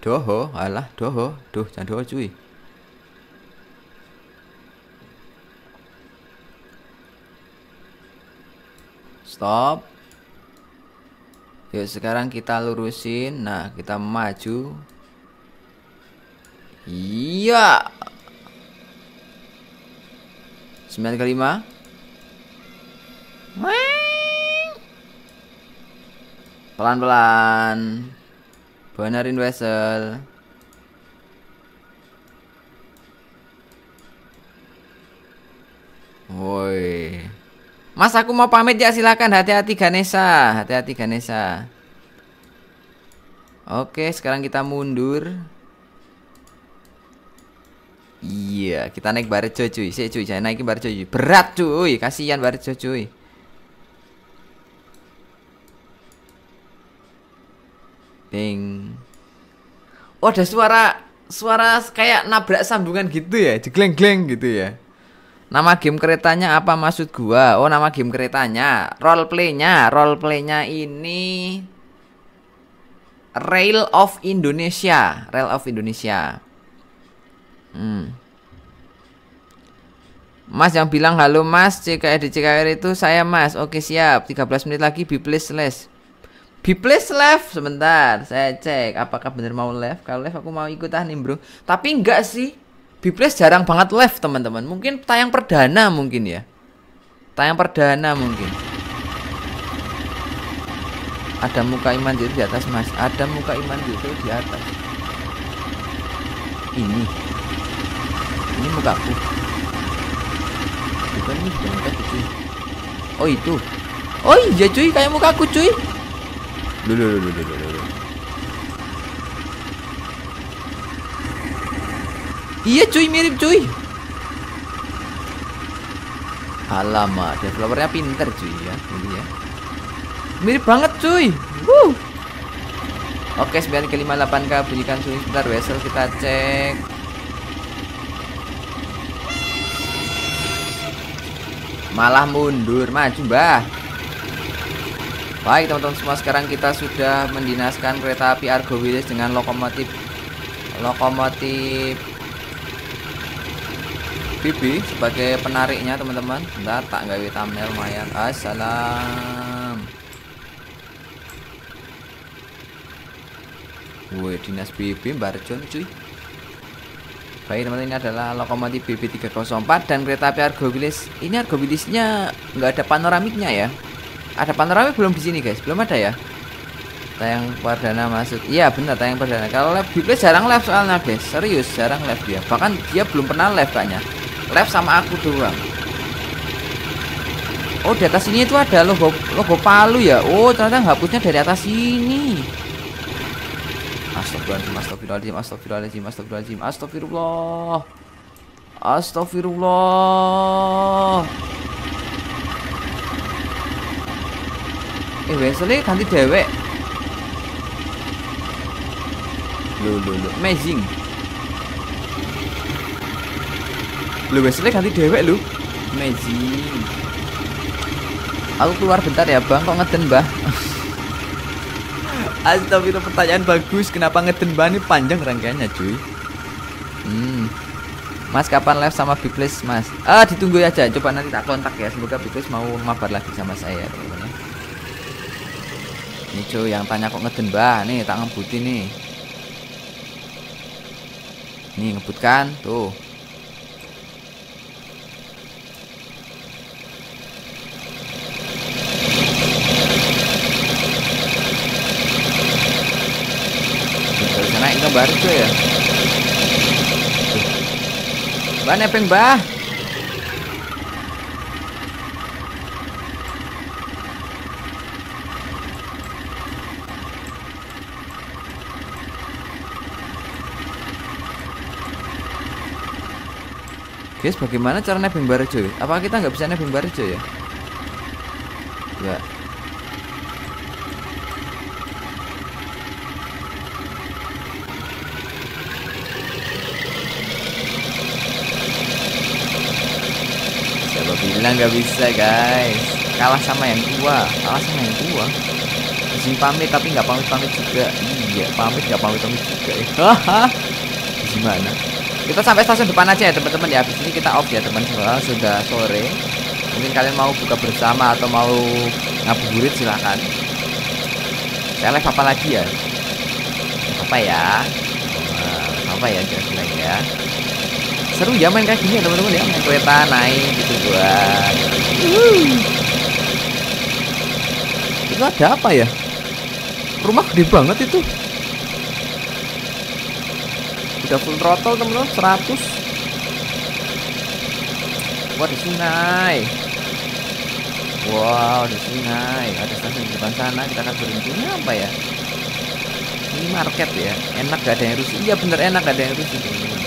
Doho Alah doho Duh jangan doho cuy Stop Yuk sekarang kita lurusin Nah kita maju Iya 9 kali 5 Pelan-pelan Benerin wesel Woi Mas aku mau pamit ya silakan hati-hati Ganesha Hati-hati Ganesha Oke sekarang kita mundur Iya, kita naik barco cuy. Si cuy, saya naikin barco cuy. Berat cuy, kasihan barco cuy. Bing. Oh, ada suara suara kayak nabrak sambungan gitu ya, jegleng-gleng gitu ya. Nama game keretanya apa maksud gua? Oh, nama game keretanya, role playnya, role playnya ini Rail of Indonesia, Rail of Indonesia. Hmm. Mas yang bilang halo mas CKR di CKR itu saya mas Oke siap 13 menit lagi be please less Be please left Sebentar saya cek apakah benar mau left Kalau left aku mau ikutan nih bro Tapi enggak sih Be please jarang banget left teman-teman Mungkin tayang perdana mungkin ya Tayang perdana mungkin Ada muka iman di atas mas Ada muka iman itu di atas Ini ini muka aku bukan ini bukan mukaku cuy oh itu oh iya cuy kayak muka aku cuy dulu dulu dulu dulu dulu iya cuy mirip cuy alamak developernya pinter cuy ya ini ya mirip banget cuy Woo. Oke 9 ke 58 k bunyikan sebentar wesel kita cek Malah mundur Maju mbah Baik teman-teman semua sekarang kita sudah mendinaskan kereta api Argo Wilis dengan lokomotif Lokomotif BB sebagai penariknya teman-teman Bentar tak gawe thumbnail lumayan Assalam Woi dinas BB Barjon cuy Baik teman-teman ini adalah lokomotif BB304 dan kereta api Argo Wilis. Ini Argo Wilisnya nggak ada panoramiknya ya. Ada panoramik belum di sini guys? Belum ada ya. Tayang perdana masuk. Iya benar tayang perdana. Kalau live Wilis jarang live soalnya guys. Serius jarang live dia. Bahkan dia belum pernah live kayaknya. Live sama aku doang. Oh di atas sini itu ada logo logo Palu ya. Oh ternyata hapusnya dari atas sini. Astagfirullahaladzim, astagfirullahaladzim, astagfirullahaladzim, astagfirullahaladzim, astagfirullah. Astagfirullah. Eh, Wesley ganti dewek. Loh, loh, loh. Amazing. Loh, Wesley ganti dewek, loh. Amazing. Aku keluar bentar ya, Bang. Kok ngeden, Bah? Astagfirullah pertanyaan bagus Kenapa ngeden banget panjang rangkaiannya cuy Hmm Mas kapan live sama Biples mas? Ah ditunggu aja coba nanti tak kontak ya Semoga Biples mau mabar lagi sama saya teman Ini cuy yang tanya kok ngeden bani Nih tak ngebutin nih Nih ngebutkan tuh baru tuh ya Bah nepeng bah Guys, bagaimana cara nebeng barjo? Ya? Apa kita nggak bisa nebeng barjo ya? Enggak. nggak bisa guys kalah sama yang tua kalah sama yang tua izin pamit tapi nggak pamit pamit juga iya pamit nggak pamit pamit juga hahaha ya. gimana kita sampai stasiun depan aja ya teman-teman ya habis ini kita off ya teman teman sudah sore mungkin kalian mau buka bersama atau mau ngabuburit silahkan saya live apa lagi ya apa ya apa ya jelas ya seru ya main kayak gini ya teman-teman ya main kereta naik gitu gua itu ada apa ya rumah gede banget itu udah full throttle teman-teman 100 wah di sungai wow di sungai ada stasiun di depan sana kita akan berhenti apa ya ini market ya enak gak ada yang rusuh iya bener enak gak ada yang rusuh teman-teman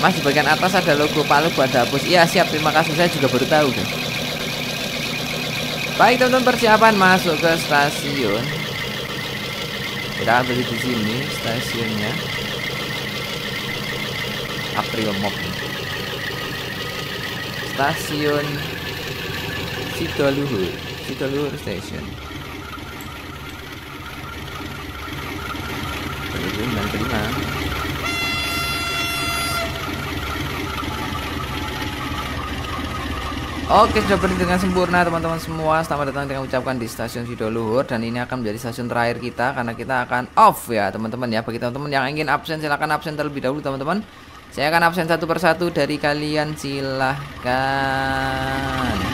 Mas di bagian atas ada logo Palu buat hapus. Iya siap, terima kasih saya juga baru tahu deh. Baik teman-teman persiapan masuk ke stasiun. Kita beli di sini stasiunnya. April Mop. Stasiun Sidoluhur, Sidoluhur Station. Oke sudah berhenti dengan sempurna teman-teman semua Selamat datang dengan ucapkan di stasiun Sidoluhur Dan ini akan menjadi stasiun terakhir kita Karena kita akan off ya teman-teman ya Bagi teman-teman yang ingin absen silahkan absen terlebih dahulu teman-teman Saya akan absen satu persatu dari kalian silahkan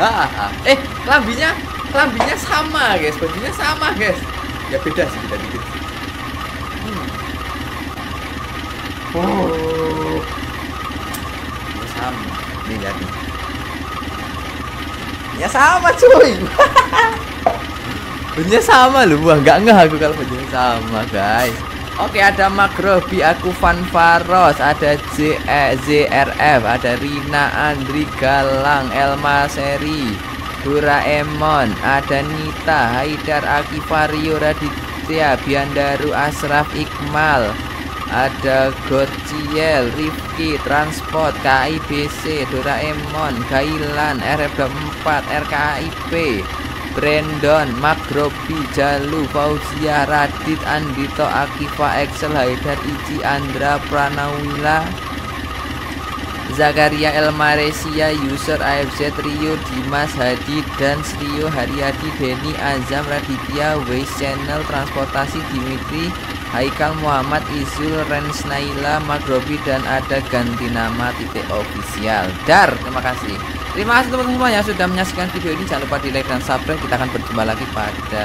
Ah, ah, ah. eh kelambinya kelambinya sama guys bajunya sama guys ya beda sih beda dikit hmm. oh ya, sama nih lihat nih ya sama cuy bajunya sama lu wah nggak ngeh aku kalau bajunya sama guys Oke ada Magrobi aku Fanfaros, ada eh, ZRF, ada Rina Andri Galang, Elma Seri, Doraemon, ada Nita, Haidar Akifario, Raditya, Biandaru Asraf Iqmal, ada Gociel, Rifki, Transport, KIBC, Doraemon, Gailan, RF4, RKIP, Brandon, Magrobi, Jalu, Fauzia, Radit, Andito, Akiva, Excel, Haidar, Ici, Andra, Pranawila, Zakaria Elmaresia, User AFZ, Rio, Dimas, Hadi, dan Srio, Haryadi, Denny, Azam, Raditya, Waste Channel, Transportasi, Dimitri, Haikal Muhammad Izul Rensnaila Magrobi dan ada ganti nama titik official Dar terima kasih terima kasih teman-teman yang sudah menyaksikan video ini jangan lupa di like dan subscribe kita akan berjumpa lagi pada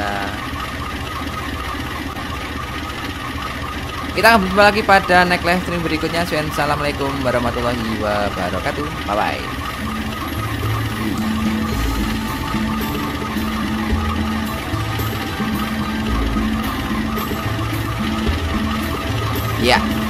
kita akan berjumpa lagi pada next live stream berikutnya Assalamualaikum warahmatullahi wabarakatuh bye bye Yeah.